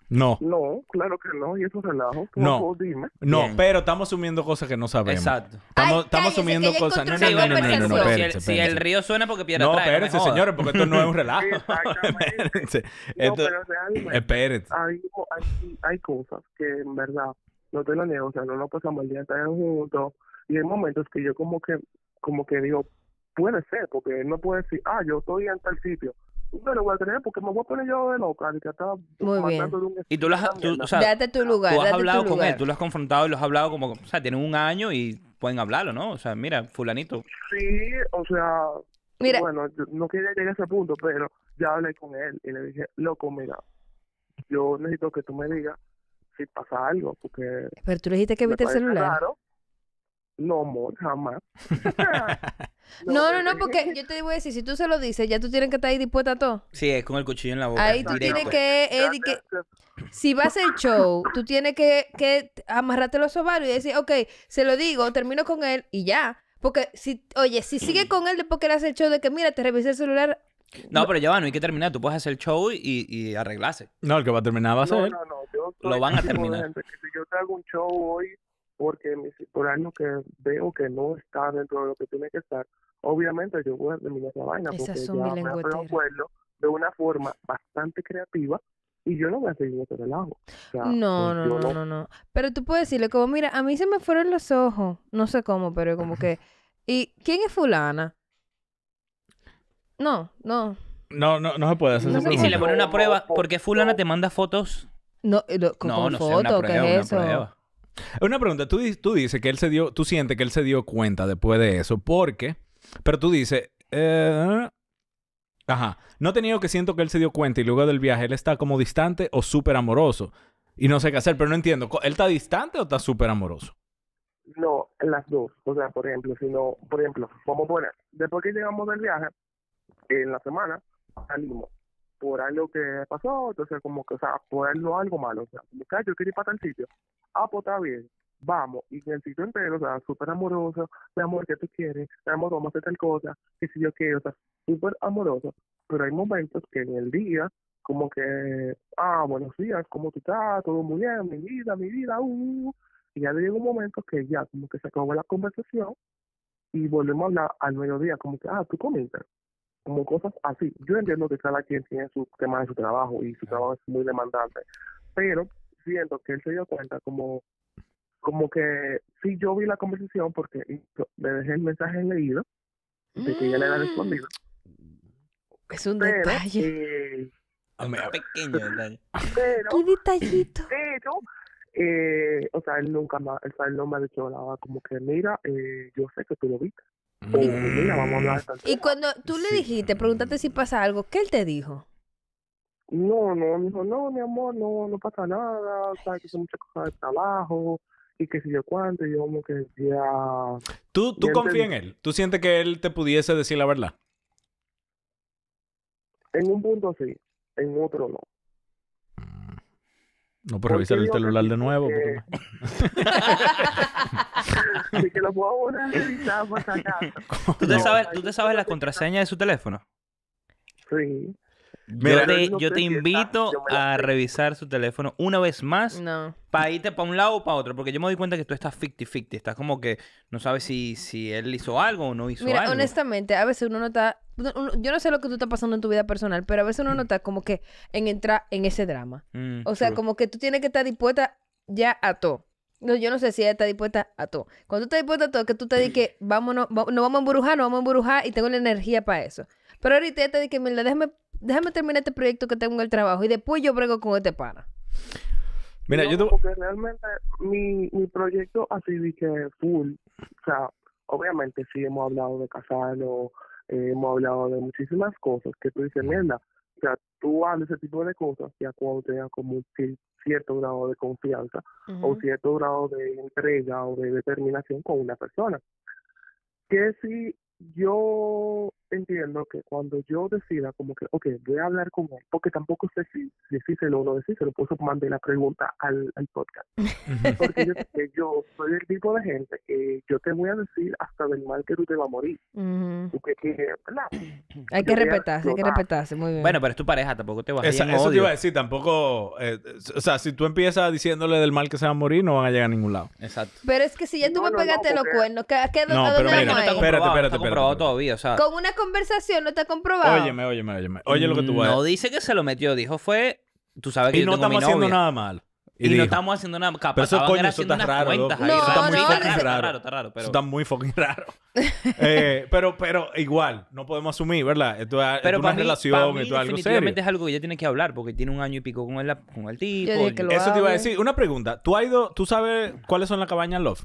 No. No, claro que no. Y un relajo. No. ¿eh? No, pero estamos asumiendo cosas que no sabemos. Exacto. Estamos, estamos cosas. No, no, no, no, no, no, Si el río suena porque piedra No, trae, señores, porque esto no es un relajo. Exactamente. [LAUGHS] pero realmente. Hay, cosas que en verdad, no te lo niego, o sea, no nos pasamos el día entero juntos. Y hay momentos que yo como que, como que digo, puede ser, porque él no puede decir, ah, yo estoy en tal sitio bueno, voy a tener porque me voy a poner yo de loca. Que estaba Muy bien. Y tú lo has, tú, o sea, date tu lugar. Tú has hablado con él, tú lo has confrontado y lo has hablado como, o sea, tienen un año y pueden hablarlo, ¿no? O sea, mira, fulanito. Sí, o sea, mira. bueno, no quería llegar a ese punto, pero ya hablé con él y le dije, loco, mira, yo necesito que tú me digas si pasa algo, porque... Pero tú le dijiste que viste el celular no, amor, jamás. [LAUGHS] no, no, no, porque [LAUGHS] yo te digo a si tú se lo dices, ya tú tienes que estar ahí dispuesta a todo. Sí, es con el cuchillo en la boca. Ahí tú tienes que, Eddie, que, si vas al show, tú tienes que, que amarrarte los ovarios y decir, ok, se lo digo, termino con él y ya. Porque si, oye, si sigue con él después que le hace el show de que, mira, te revisé el celular. No, pero ya va, no hay que terminar. Tú puedes hacer el show y, y arreglarse. No, el que va a terminar va a ser. No, no, no. lo van a terminar. si yo te hago un show hoy, porque mi algo que veo que no está dentro de lo que tiene que estar, obviamente yo voy a terminar esa vaina porque ya me de una forma bastante creativa y yo no voy a seguir ese relajo. no, pues, no, no, no, no, Pero tú puedes decirle como, mira, a mí se me fueron los ojos, no sé cómo, pero como que, [LAUGHS] ¿y quién es fulana? No, no. No, no, no se puede hacer. No y si le pone una prueba, porque fulana te manda fotos. No, no con, no, foto, ¿qué es eso? Una pregunta, tú, tú dices que él se dio, tú sientes que él se dio cuenta después de eso, ¿por qué? pero tú dices, eh, ajá, no he tenido que siento que él se dio cuenta y luego del viaje él está como distante o súper amoroso y no sé qué hacer, pero no entiendo, ¿él está distante o está súper amoroso? No, las dos, o sea, por ejemplo, si no, por ejemplo, como poner, después que llegamos del viaje, en la semana salimos por algo que pasó, entonces como que, o sea, por algo, algo malo, o sea, yo quería ir para tal sitio, ah, pues está bien, vamos, y en el sitio entero, o sea, súper amoroso, la amor, que tú quieres? amor, vamos a hacer tal cosa, que si yo quiero, o súper amoroso, pero hay momentos que en el día, como que, ah, buenos días, ¿cómo tú estás? Todo muy bien, mi vida, mi vida, uh, y ya llega un momento que ya, como que se acabó la conversación, y volvemos a hablar al mediodía, como que, ah, tú comienzas como cosas así. Yo entiendo que cada quien tiene su tema de su trabajo, y su trabajo es muy demandante, pero viendo que él se dio cuenta como como que sí yo vi la conversación porque me dejé el mensaje leído de que ella le había mm. respondido. Es un detalle. Eh, pequeño detalle. Pero, detallito. Pero, eh, o sea, él nunca más, él no me ha dicho como que mira, eh, yo sé que tú lo viste. Mm. Y cuando tú le dijiste, pregúntate si pasa algo, ¿qué él te dijo? No, no, dijo, no, mi amor, no, no pasa nada, o sea, que son muchas cosas de trabajo y que si yo cuánto, yo como que decía. ¿Tú, tú confías en él? ¿Tú sientes que él te pudiese decir la verdad? En un punto sí, en otro no. Mm. No puedo revisar el celular de nuevo. Que... [LAUGHS] [LAUGHS] que lo puedo [LAUGHS] ¿Tú te sabes, ¿tú te sabes la contraseña de su teléfono? Sí yo te, invito a revisar su teléfono una vez más no. para irte para un lado o para otro, porque yo me doy cuenta que tú estás ficti-ficti, estás como que no sabes si, él hizo algo o no hizo Mira, algo. honestamente, a veces uno no yo no sé lo que tú estás pasando en tu vida personal, pero a veces uno mm. nota no está como que en entrar en ese drama. Mm, o sea, como que tú tienes que estar dispuesta ya a todo. No, yo no sé si ella está dispuesta a todo. Cuando tú estás dispuesta a todo, que tú te di que vámonos, no vamos a embrujar, no vamos a embrujar y tengo la energía para eso. Pero ahorita ella te di que, mira, déjame déjame terminar este proyecto que tengo en el trabajo y después yo brego con este pana. Mira, yo Porque realmente mi, proyecto así dije, full, o sea, obviamente sí hemos hablado de casano, eh, hemos hablado de muchísimas cosas que tú dices, mierda, o sea, tú haces ese tipo de cosas ya cuando tengas como cierto grado de confianza o cierto grado de entrega o de determinación con una persona. Que si yo entiendo que cuando yo decida, como que, ok, voy a hablar con él, porque tampoco sé si decírselo o no decírselo, por eso mandé la pregunta al, podcast. Porque yo, yo, soy el tipo de gente que yo te voy a decir hasta del mal que tú te vas a morir. porque, que, hay que respetarse, hay que respetarse, muy bien. Bueno, pero es tu pareja, tampoco te va a Eso odio. iba a decir, tampoco. Eh, o sea, si tú empiezas diciéndole del mal que se va a morir, no van a llegar a ningún lado. Exacto. Pero es que si ya tú no, me pegaste los cuernos, ¿qué, qué, no, no está comprobado, espérate, espérate, todavía, o sea. Con una conversación no está comprobado. Óyeme, óyeme, óyeme. Oye lo que tú vas No dice que se lo metió, dijo fue. Tú sabes que yo no tengo mi estamos haciendo nada mal. Y, no estamos haciendo nada. Capaz, pero eso, coño, eso está raro. está muy raro. está raro pero... Eso está muy fucking raro. [LAUGHS] Eh, pero, pero igual, no podemos asumir, ¿verdad? Esto es, pero una relación, para es algo definitivamente es algo que ella tiene que hablar porque tiene un año y pico con el, con el tipo. eso te iba a decir. Una pregunta. ¿Tú, has ido, ¿tú sabes cuáles son las cabañas Love?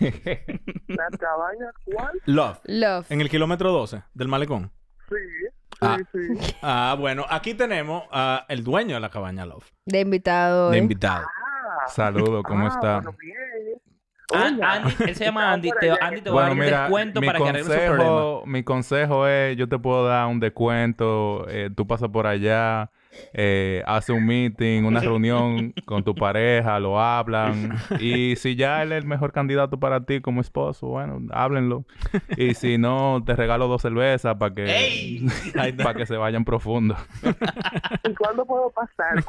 ¿Las [LAUGHS] cabañas cuál? Love. Love. En el kilómetro 12 del malecón. Sí. Ah. ah, bueno, aquí tenemos al el dueño de la cabaña Love. De invitado. De ¿eh? invitado. Ah. Saludos, ¿cómo ah, está? Bueno, Andy, él se llama Andy. Te, Andy te voy a dar un descuento para que arregles su problema. Mi consejo es, yo te puedo dar un descuento, eh, tú pasas por allá, eh, hace un meeting, una reunión con tu [LAUGHS] pareja, lo hablan. Y [LAUGHS] si ya él es el mejor candidato para ti como esposo, bueno, háblenlo. Y si no, te regalo dos cervezas para que, [LAUGHS] para que se vayan profundo. ¿Y cuándo puedo pasar?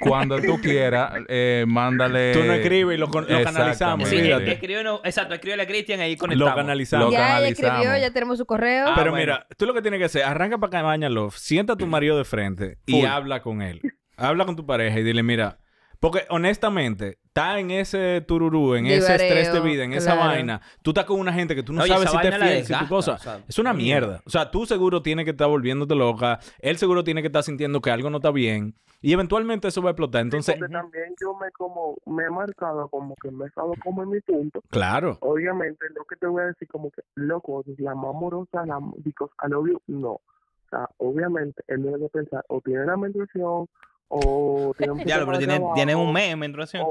Cuando tú quieras, eh, mándale. Tú no escribes y lo, canalizamos. Sí, exacto, escríbele a Cristian ahí conectamos. Lo canalizamos. Ya escribió, ya tenemos su correo. Ah, Pero mira, tú lo que tienes que hacer, arranca para Cabaña Love, sienta a tu marido de frente y habla con él. habla con tu pareja y dile, mira, porque honestamente, está en ese tururú, en ese estrés de vida, en esa vaina. Tú estás con una gente que tú no sabes si te fiel, si tu cosa. es una mierda. O sea, tú seguro tienes que estar volviéndote loca. Él seguro tiene que estar sintiendo que algo no está bien. Y eventualmente eso va a explotar. Entonces. también yo me como, me he marcado como que me he estado como en mi punto. Claro. Obviamente, lo que te voy a decir, como que, loco, la más amorosa, la digo, al novio, no obviamente él debe puede pensar o tiene la menstruación o [LAUGHS] tiene un pero tiene, un mes de menstruación.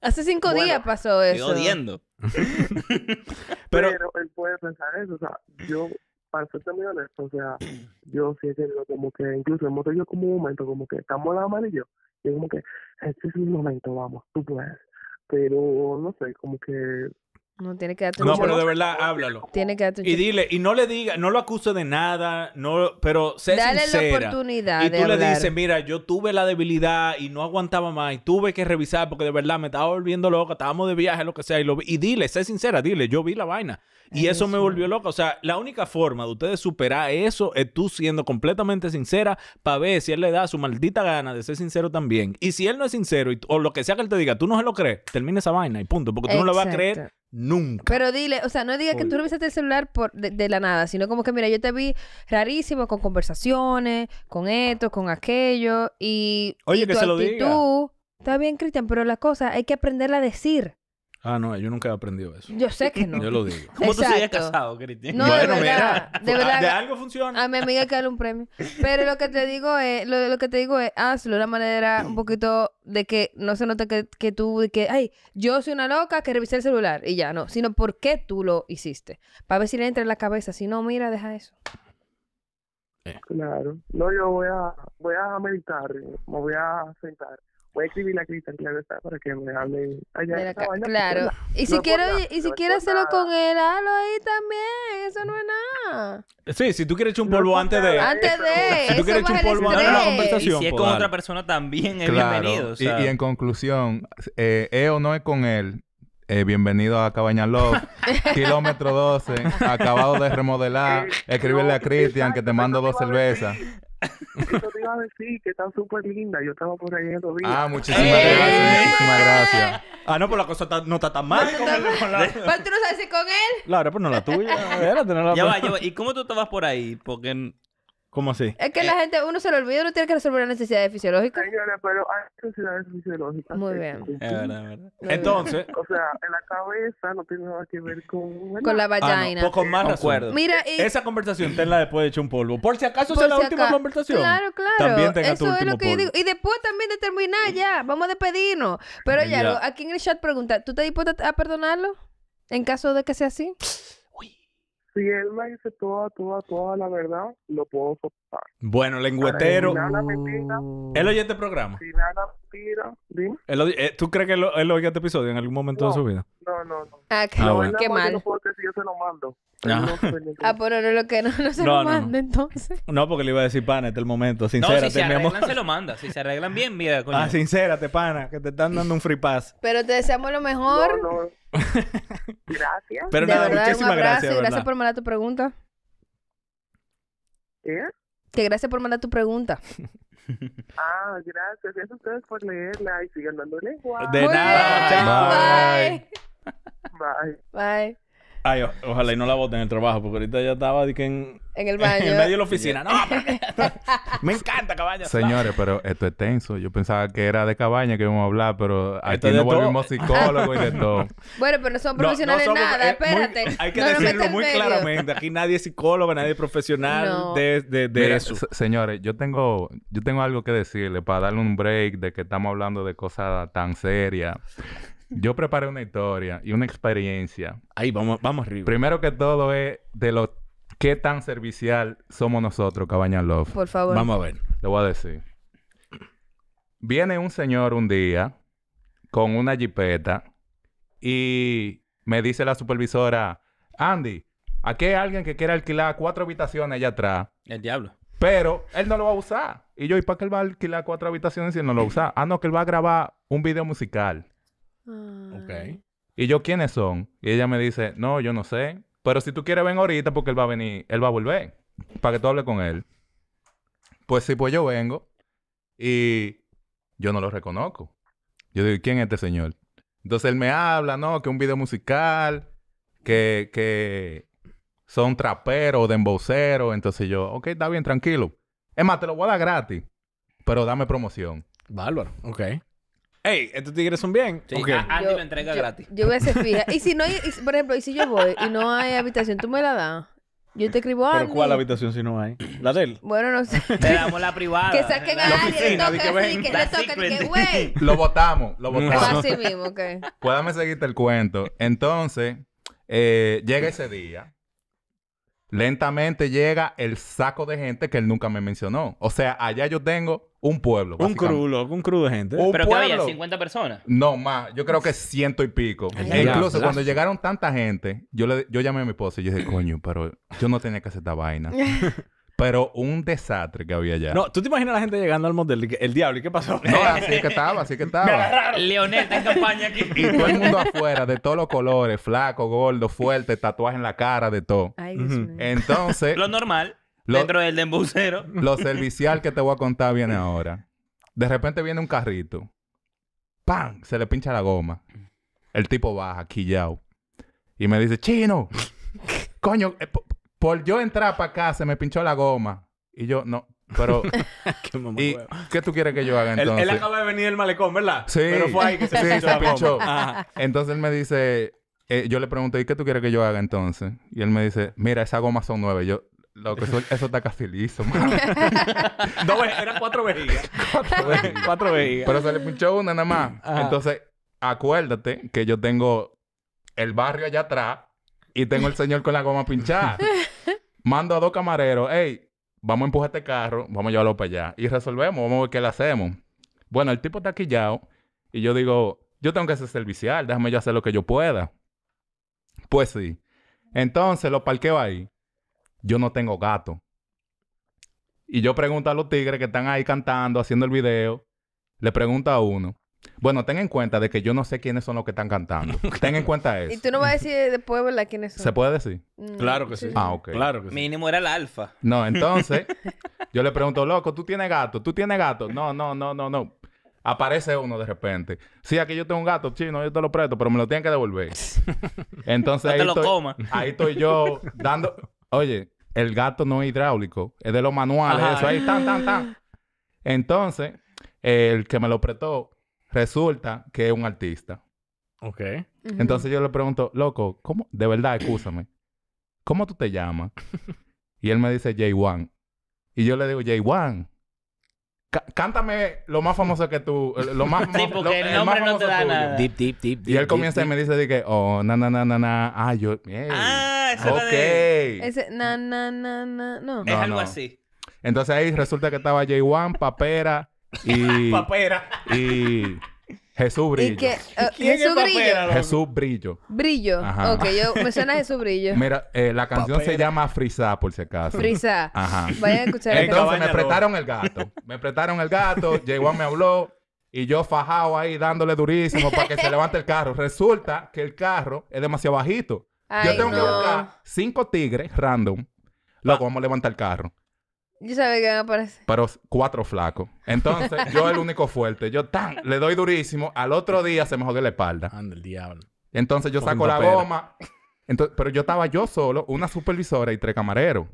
Hace cinco días pasó eso. odiando. [LAUGHS] pero... él puede pensar eso. O sea, yo para ser también honesto, o sea, yo sí que como que incluso hemos tenido como un momento, como que estamos la amarillo, y yo como que, este es el momento, vamos, tú puedes. Pero no sé, como que no tiene que darte No, pero de verdad, háblalo. Tiene que Y dile, y no le diga, no lo acuse de nada, no, pero sé Dale la oportunidad. Y tú le dices, mira, yo tuve la debilidad y no aguantaba más y tuve que revisar porque de verdad me estaba volviendo loca, estábamos de viaje, lo que sea. Y, lo y dile, sé sincera, dile, yo vi la vaina. Y eso, me volvió loca. O sea, la única forma de ustedes superar eso es tú siendo completamente sincera para ver si él le da su maldita gana de ser sincero también. Y si él no es sincero o lo que sea que él te diga, tú no se lo crees, termina esa vaina y punto. Porque tú no lo vas a creer Nunca. Pero dile, o sea, no diga que tú revisaste el celular por, de, la nada, sino como que, mira, yo te vi rarísimo con conversaciones, con esto, con aquello, y. Oye, se lo diga. Está bien, Cristian, pero la cosa hay que aprenderla a decir. Ah, no, yo nunca he aprendido eso. Yo sé que no. Yo lo digo. ¿Cómo tú se sigues casado, Cristian? No, bueno, de verdad, mira, de, algo funciona. A mi amiga que darle un premio. Pero lo que te digo es, lo, que te digo es, hazlo de una manera un poquito de que no se note que, tú, que, ay, yo soy una loca que revisé el celular y ya, no, sino por qué tú lo hiciste. Para ver si le entra en la cabeza. Si no, mira, deja eso. Eh. Claro. No, yo voy a, voy a meditar, me voy a sentar Voy a escribirle a Cristian, claro para que me hable allá. claro. y si quiero, y si quiero hacerlo con él, halo ahí también. Eso no es nada. Sí, si tú quieres echar un polvo antes de. Antes de. Si tú quieres echar un polvo antes de la conversación. Y si es con otra persona también es bienvenido. O y, en conclusión, eh, eh o no es con él, eh, bienvenido a Cabaña Love, [LAUGHS] kilómetro 12, acabado de remodelar. [LAUGHS] Escribirle a Cristian que te mando dos cervezas. Eso te iba a decir, que están súper linda Yo estaba por ahí en el Ah, eh. muchísimas gracias, Ah, no, pues la cosa no está tan mal. con con la- ¿Cuál [LAUGHS] pues tú no con él? Laura, pues no la tuya. Ya va, ya va. ¿Y cómo tú estabas por ahí? Porque ¿Cómo así? Es que la eh. gente, uno se lo olvida, uno tiene que resolver las necesidades fisiológicas. Pero hay necesidades fisiológicas. Muy eh. bien. Es verdad, es verdad. Entonces. O sea, en la cabeza no tiene nada que ver con. con la vagina. Ah, no, poco más de recuerdo. Mira, Esa conversación tenla después de echar un polvo. Por si acaso es sea la última conversación. Claro, claro. También tenga Eso tu es lo que polvo. yo digo. Y después también de terminar ya. Vamos a despedirnos. Pero ya, aquí en el chat pregunta: ¿tú te dispuesta a perdonarlo? En caso de que sea así si él me dice toda, toda, toda la verdad, lo puedo soportar. Bueno, lengüetero. Uh. él, oye este programa. Eh, ¿Tú crees que él, él, oye este episodio en algún momento de su vida? No, no, no. Ah, qué, ah, no, qué mal. yo se lo mando ah, pero no, lo que no, se lo manda entonces. No, porque le iba a decir pana hasta este el momento. Sincérate, no, si se arreglan, se lo [LAUGHS] manda. Si se arreglan bien, mira, ah, coño. Ah, sincérate, pana, que te están dando un free pass. Pero te deseamos lo mejor. [LAUGHS] gracias. Pero de nada, verdad, muchísimas gracias. gracias por mandar tu pregunta. ¿Qué? ¿Eh? Que gracias por mandar tu pregunta. [LAUGHS] ah, gracias. Gracias a ustedes por leerla y sigan dando lengua. De nada. Bye. Bye. Bye. Ay, ojalá y no la voten en el trabajo, porque ahorita ya estaba de en, en el [LAUGHS] baño. En medio de la oficina. no, [LAUGHS] [LAUGHS] me encanta cabaña. Señores, pero esto es tenso. Yo pensaba que era de cabaña que íbamos a hablar, pero aquí no volvimos psicólogos y de todo. Bueno, pero no son profesionales nada, eh, espérate. hay que decirlo muy claramente. Aquí nadie es psicólogo, nadie es profesional de, de, de eso. Señores, yo tengo, yo tengo algo que decirle para darle un break de que estamos hablando de cosas tan serias yo preparé una historia y una experiencia. Ahí vamos, vamos arriba. Primero que todo es de lo qué tan servicial somos nosotros, Cabaña Love. Por favor. Vamos a ver. Lo voy a decir. Viene un señor un día con una jipeta y me dice la supervisora, Andy, aquí hay alguien que quiere alquilar cuatro habitaciones allá atrás. El diablo. Pero él no lo va a usar. Y yo, ¿y para qué él va a alquilar cuatro habitaciones si él no lo usa? Ah, no, que él va a grabar un video musical. Ok. Y yo, ¿quiénes son? Y ella me dice, no, yo no sé. Pero si tú quieres, ven ahorita porque él va a venir, él va a volver. Para que tú hables con él. Pues sí, pues yo vengo. Y yo no lo reconozco. Yo digo, ¿quién es este señor? Entonces él me habla, ¿no? Que un video musical, que, que son traperos, O de demboceros. Entonces yo, ok, está bien, tranquilo. Es más, te lo voy a dar gratis, pero dame promoción. Bárbaro, ok. Ey, estos tigres son bien. Sí, qué? Ah, Andy me entrega gratis. Yo voy a ser fija. Y si no hay, por ejemplo, y si yo voy y no hay habitación, tú me la das. Yo te escribo algo. ¿Pero cuál habitación si no hay? ¿La de él? Bueno, no sé. Te damos la privada. Que saquen a alguien, le así, que le toque, que güey. [LAUGHS] Lo votamos, lo votamos. Así mismo, ok. Puédame seguirte el cuento. Entonces, eh, llega ese día. Lentamente llega el saco de gente que él nunca me mencionó. O sea, allá yo tengo un pueblo. Un crudo. un crudo de gente. Pero pueblo. que había 50 personas. No, más. Yo creo que ciento y pico. E incluso cuando llegaron tanta gente, yo, le, yo llamé a mi esposa y yo dije, coño, pero yo no tenía que hacer esta vaina. [LAUGHS] Pero un desastre que había allá. No, ¿tú te imaginas la gente llegando al motel? El diablo, ¿y qué pasó? No, así es que estaba, así que [LAUGHS] estaba. Leonel en campaña aquí. Y todo el mundo afuera, de todos los colores, flaco, gordo, fuerte, tatuaje en la cara, de todo. Entonces. Lo normal dentro del embusero [LAUGHS] Lo servicial que te voy a contar viene ahora. De repente viene un carrito. ¡Pam! Se le pincha la goma. El tipo baja, quillao. Y me dice, chino, [LAUGHS] coño, eh, por yo entrar para acá se me pinchó la goma. Y yo, no, pero... [LAUGHS] ¿Qué, tú quieres que yo haga entonces? Él, acaba de venir del malecón, ¿verdad? Sí. Pero fue ahí que se, pinchó, Entonces él me dice... Eh, yo le pregunto, ¿y qué tú quieres que yo haga entonces? Y él me dice, mira, esas gomas son nueve. Yo, Loco, eso, [LAUGHS] eso está casi liso, man. [LAUGHS] Dos eran cuatro vejigas. cuatro vejigas. Pero se le pinchó una nada más. Entonces, acuérdate que yo tengo el barrio allá atrás y tengo el señor con la goma pinchada. [LAUGHS] Mando a dos camareros, hey, vamos a empujar este carro, vamos a llevarlo para allá. Y resolvemos, vamos a ver qué le hacemos. Bueno, el tipo está quillado y yo digo, yo tengo que ser servicial, déjame yo hacer lo que yo pueda. Pues sí. Entonces lo parqueo ahí yo no tengo gato. Y yo pregunto a los tigres que están ahí cantando, haciendo el video, le pregunto a uno, bueno, ten en cuenta de que yo no sé quiénes son los que están cantando. [LAUGHS] ten en cuenta eso. Y tú no vas a decir después, ¿verdad? ¿Quiénes son? ¿Se puede decir? Mm, claro que sí. Ah, ok. Claro que sí. Mínimo era el alfa. No, entonces, [LAUGHS] yo le pregunto, loco, ¿tú tienes gato? ¿Tú tienes gato? No, no, no, no, no. Aparece uno de repente. Sí, aquí yo tengo un gato chino, yo te lo presto, pero me lo tienen que devolver. [LAUGHS] Entonces ahí, lo estoy, ahí estoy yo dando... Oye, el gato no es hidráulico, es de los manuales, eso ahí, tan, tan, tan. Entonces, el que me lo prestó resulta que es un artista. Ok. Entonces yo le pregunto, loco, ¿cómo? De verdad, escúchame. ¿Cómo tú te llamas? [LAUGHS] y él me dice J1. Y yo le digo, J1. Cántame lo más famoso que tú. Eh, lo más [LAUGHS] sí, porque el nombre no te da nada. Deep, deep, deep, Y él comienza y me dice, de oh, na, na, na, na, na. Ah, yo. Ese, mm. no. Es algo así. Entonces ahí resulta que estaba j Wan Papera y... [LAUGHS] papera. Y... Jesús Brillo. Eh, ¿Quién Jesús Brillo. Jesús Brillo. Brillo. Ok, yo, me suena a Jesús Brillo. [LAUGHS] Mira, eh, la canción se llama Frisá, por si acaso. Frisá. Ajá. Vayan a escuchar [LAUGHS] Entonces me prestaron el gato. Me prestaron el gato. j Wan me habló. Y yo fajado ahí dándole durísimo para que se levante el carro. Resulta que el carro es demasiado bajito yo tengo que buscar cinco tigres random. Luego vamos a levantar el carro. Yo sabía que me aparece. Pero cuatro flacos. Entonces, yo el único fuerte. Yo tan, le doy durísimo. Al otro día se me jodió la espalda. Anda, el diablo. Entonces yo saco la goma. Entonces, pero yo estaba yo solo, una supervisora y tres camareros.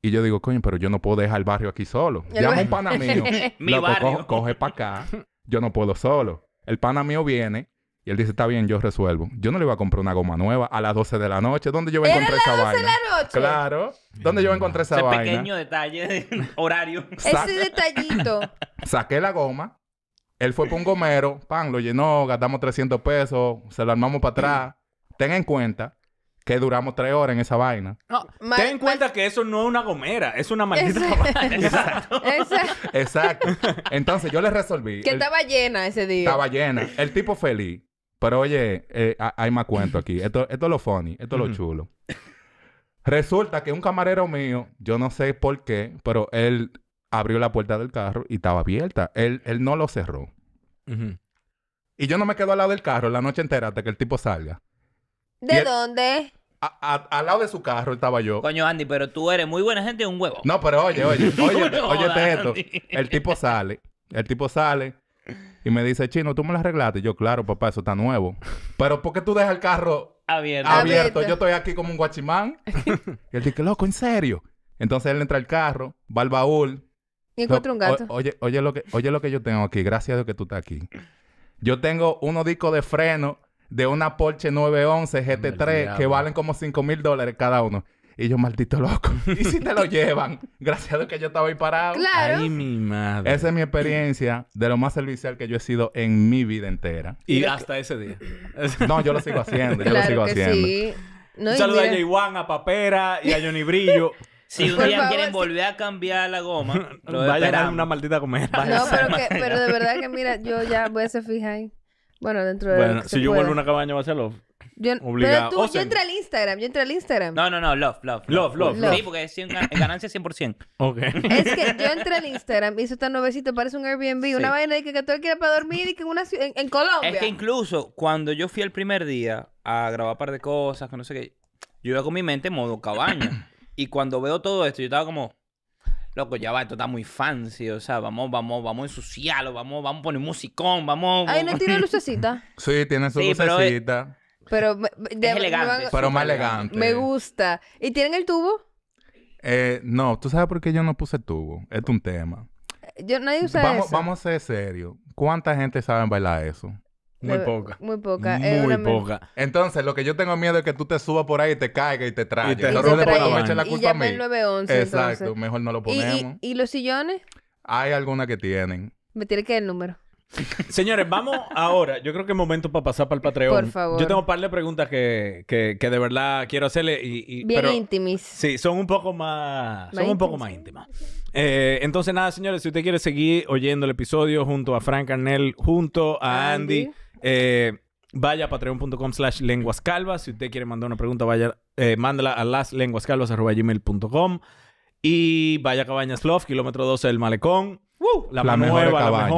Y yo digo, coño, pero yo no puedo dejar el barrio aquí solo. Llamo a un pana [LAUGHS] Mi barrio. Coge, coge para acá. Yo no puedo solo. El pana mío viene, y él dice, está bien, yo resuelvo. Yo no le iba a comprar una goma nueva a las 12 de la noche. ¿Dónde yo voy a encontrar esa vaina? de la noche? Claro. ¿Dónde yo voy a encontrar esa Ese pequeño detalle [LAUGHS] horario. Ese detallito. [LAUGHS] Saqué la goma. Él fue para un gomero. Pan, lo llenó. Gastamos 300 pesos. Se lo armamos para atrás. [CLEARS THROAT] Ten en cuenta que duramos tres horas en esa vaina. No, Ten en cuenta que eso no es una gomera, es una maldita vaina. [LAUGHS] Exacto. Exacto. Entonces yo le resolví. Que estaba llena ese día. Estaba llena. El tipo feliz. Pero oye, eh, hay más cuento aquí. Esto, esto es lo funny, esto es lo chulo. Resulta que un camarero mío, yo no sé por qué, pero él abrió la puerta del carro y estaba abierta. Él, no lo cerró. Y yo no me quedo al lado del carro la noche entera hasta que el tipo salga. ¿De dónde? al lado de su carro estaba yo. Coño, Andy, pero tú eres muy buena gente un huevo. No, pero oye, oye, [LAUGHS] oye, oye, no, oye esto. El tipo sale. El tipo sale. Y me dice, Chino, tú me lo arreglaste. yo, claro, papá, eso está nuevo. Pero ¿por qué tú dejas el carro abierto? Yo estoy aquí como un guachimán. y él dice, loco, ¿en serio? Entonces él entra al carro, va al baúl. Y encuentra un gato. oye, lo, que, oye lo que yo tengo aquí. Gracias a Dios que tú estás aquí. Yo tengo unos discos de freno de una Porsche 911 GT3 que valen como 5 mil dólares cada uno. Y yo, maldito loco. [LAUGHS] ¿Y si te lo llevan? Gracias a Dios que yo estaba ahí parado. Claro. Ay, mi madre. Esa es mi experiencia de lo más servicial que yo he sido en mi vida entera. Y, hasta ese día. [LAUGHS] no, yo lo sigo haciendo. yo lo sigo que haciendo. Sí. No, Un saludo a Jaywan, a Papera y a Johnny Brillo. Si [LAUGHS] un día quieren volver a cambiar la goma, lo vayan a una maldita comida. No, pero, pero de verdad que mira, yo ya voy a ser fija ahí. Bueno, dentro de. Bueno, si yo vuelvo a una cabaña, va a ser los. Yo, Pero tú, yo entré al Instagram, yo entré al Instagram. No, no, no, love, love. Love, love. Sí, porque es cien- es ganancia 100%. Ok. Es que [LAUGHS] yo entré al Instagram y eso está nuevecito, parece un Airbnb, una vaina de que, todo el para dormir y que en una en, Colombia. Es que incluso cuando yo fui el primer día a grabar un par de cosas, que no sé qué, yo iba con mi mente en modo cabaña. [CLEARS THROAT] y cuando veo todo esto, yo estaba como, loco, ya va, esto está muy fancy, o sea, vamos, vamos, vamos a ensuciarlo, vamos, vamos a poner musicón, vamos. ahí no tiene [LAUGHS] lucecita. Sí, tiene su Sí, lucecita. Pero elegante. pero más elegante. Me gusta. ¿Y tienen el tubo? Eh, no, tú sabes por qué yo no puse el tubo. Este es un tema. Yo nadie usa vamos, eso. Vamos a ser serios. ¿Cuánta gente sabe bailar eso? Muy eh, poca. Muy poca. Muy poca. Entonces, lo que yo tengo miedo es que tú te subas por ahí y te caigas y te traigas. Y te, y la culpa a 911, Exacto. Mejor no lo ponemos. ¿Y, los sillones? Hay algunas que tienen. Me tiene que el número. Señores, vamos ahora. Yo creo que es momento para pasar para el Patreon. Por favor. Yo tengo un par de preguntas que, de verdad quiero hacerle. Y, Bien pero, Sí, son un poco más. son un poco más íntimas. Eh, entonces, nada, señores, si usted quiere seguir oyendo el episodio junto a Frank Arnell, junto a Andy, eh, vaya a patreon.com slash lenguascalvas. Si usted quiere mandar una pregunta, vaya, eh, mándala a laslenguascalvas.gmail.com y vaya a Cabañas Love, kilómetro 12 del Malecón. La, nueva, la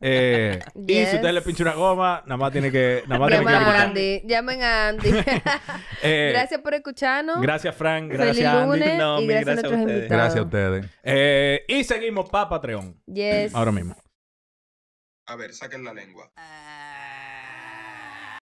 eh, [LAUGHS] y si usted le pincha una goma, nada más tiene que. Nada más a Andy. Llamen a Andy. [LAUGHS] [LAUGHS] Eh, gracias por escucharnos. Gracias, Frank. Gracias, Andy. no, y gracias, a, ustedes. Invitados. Gracias a ustedes. Eh, y seguimos para Patreon. Yes. Ahora mismo. A ver, saquen la lengua. Ah.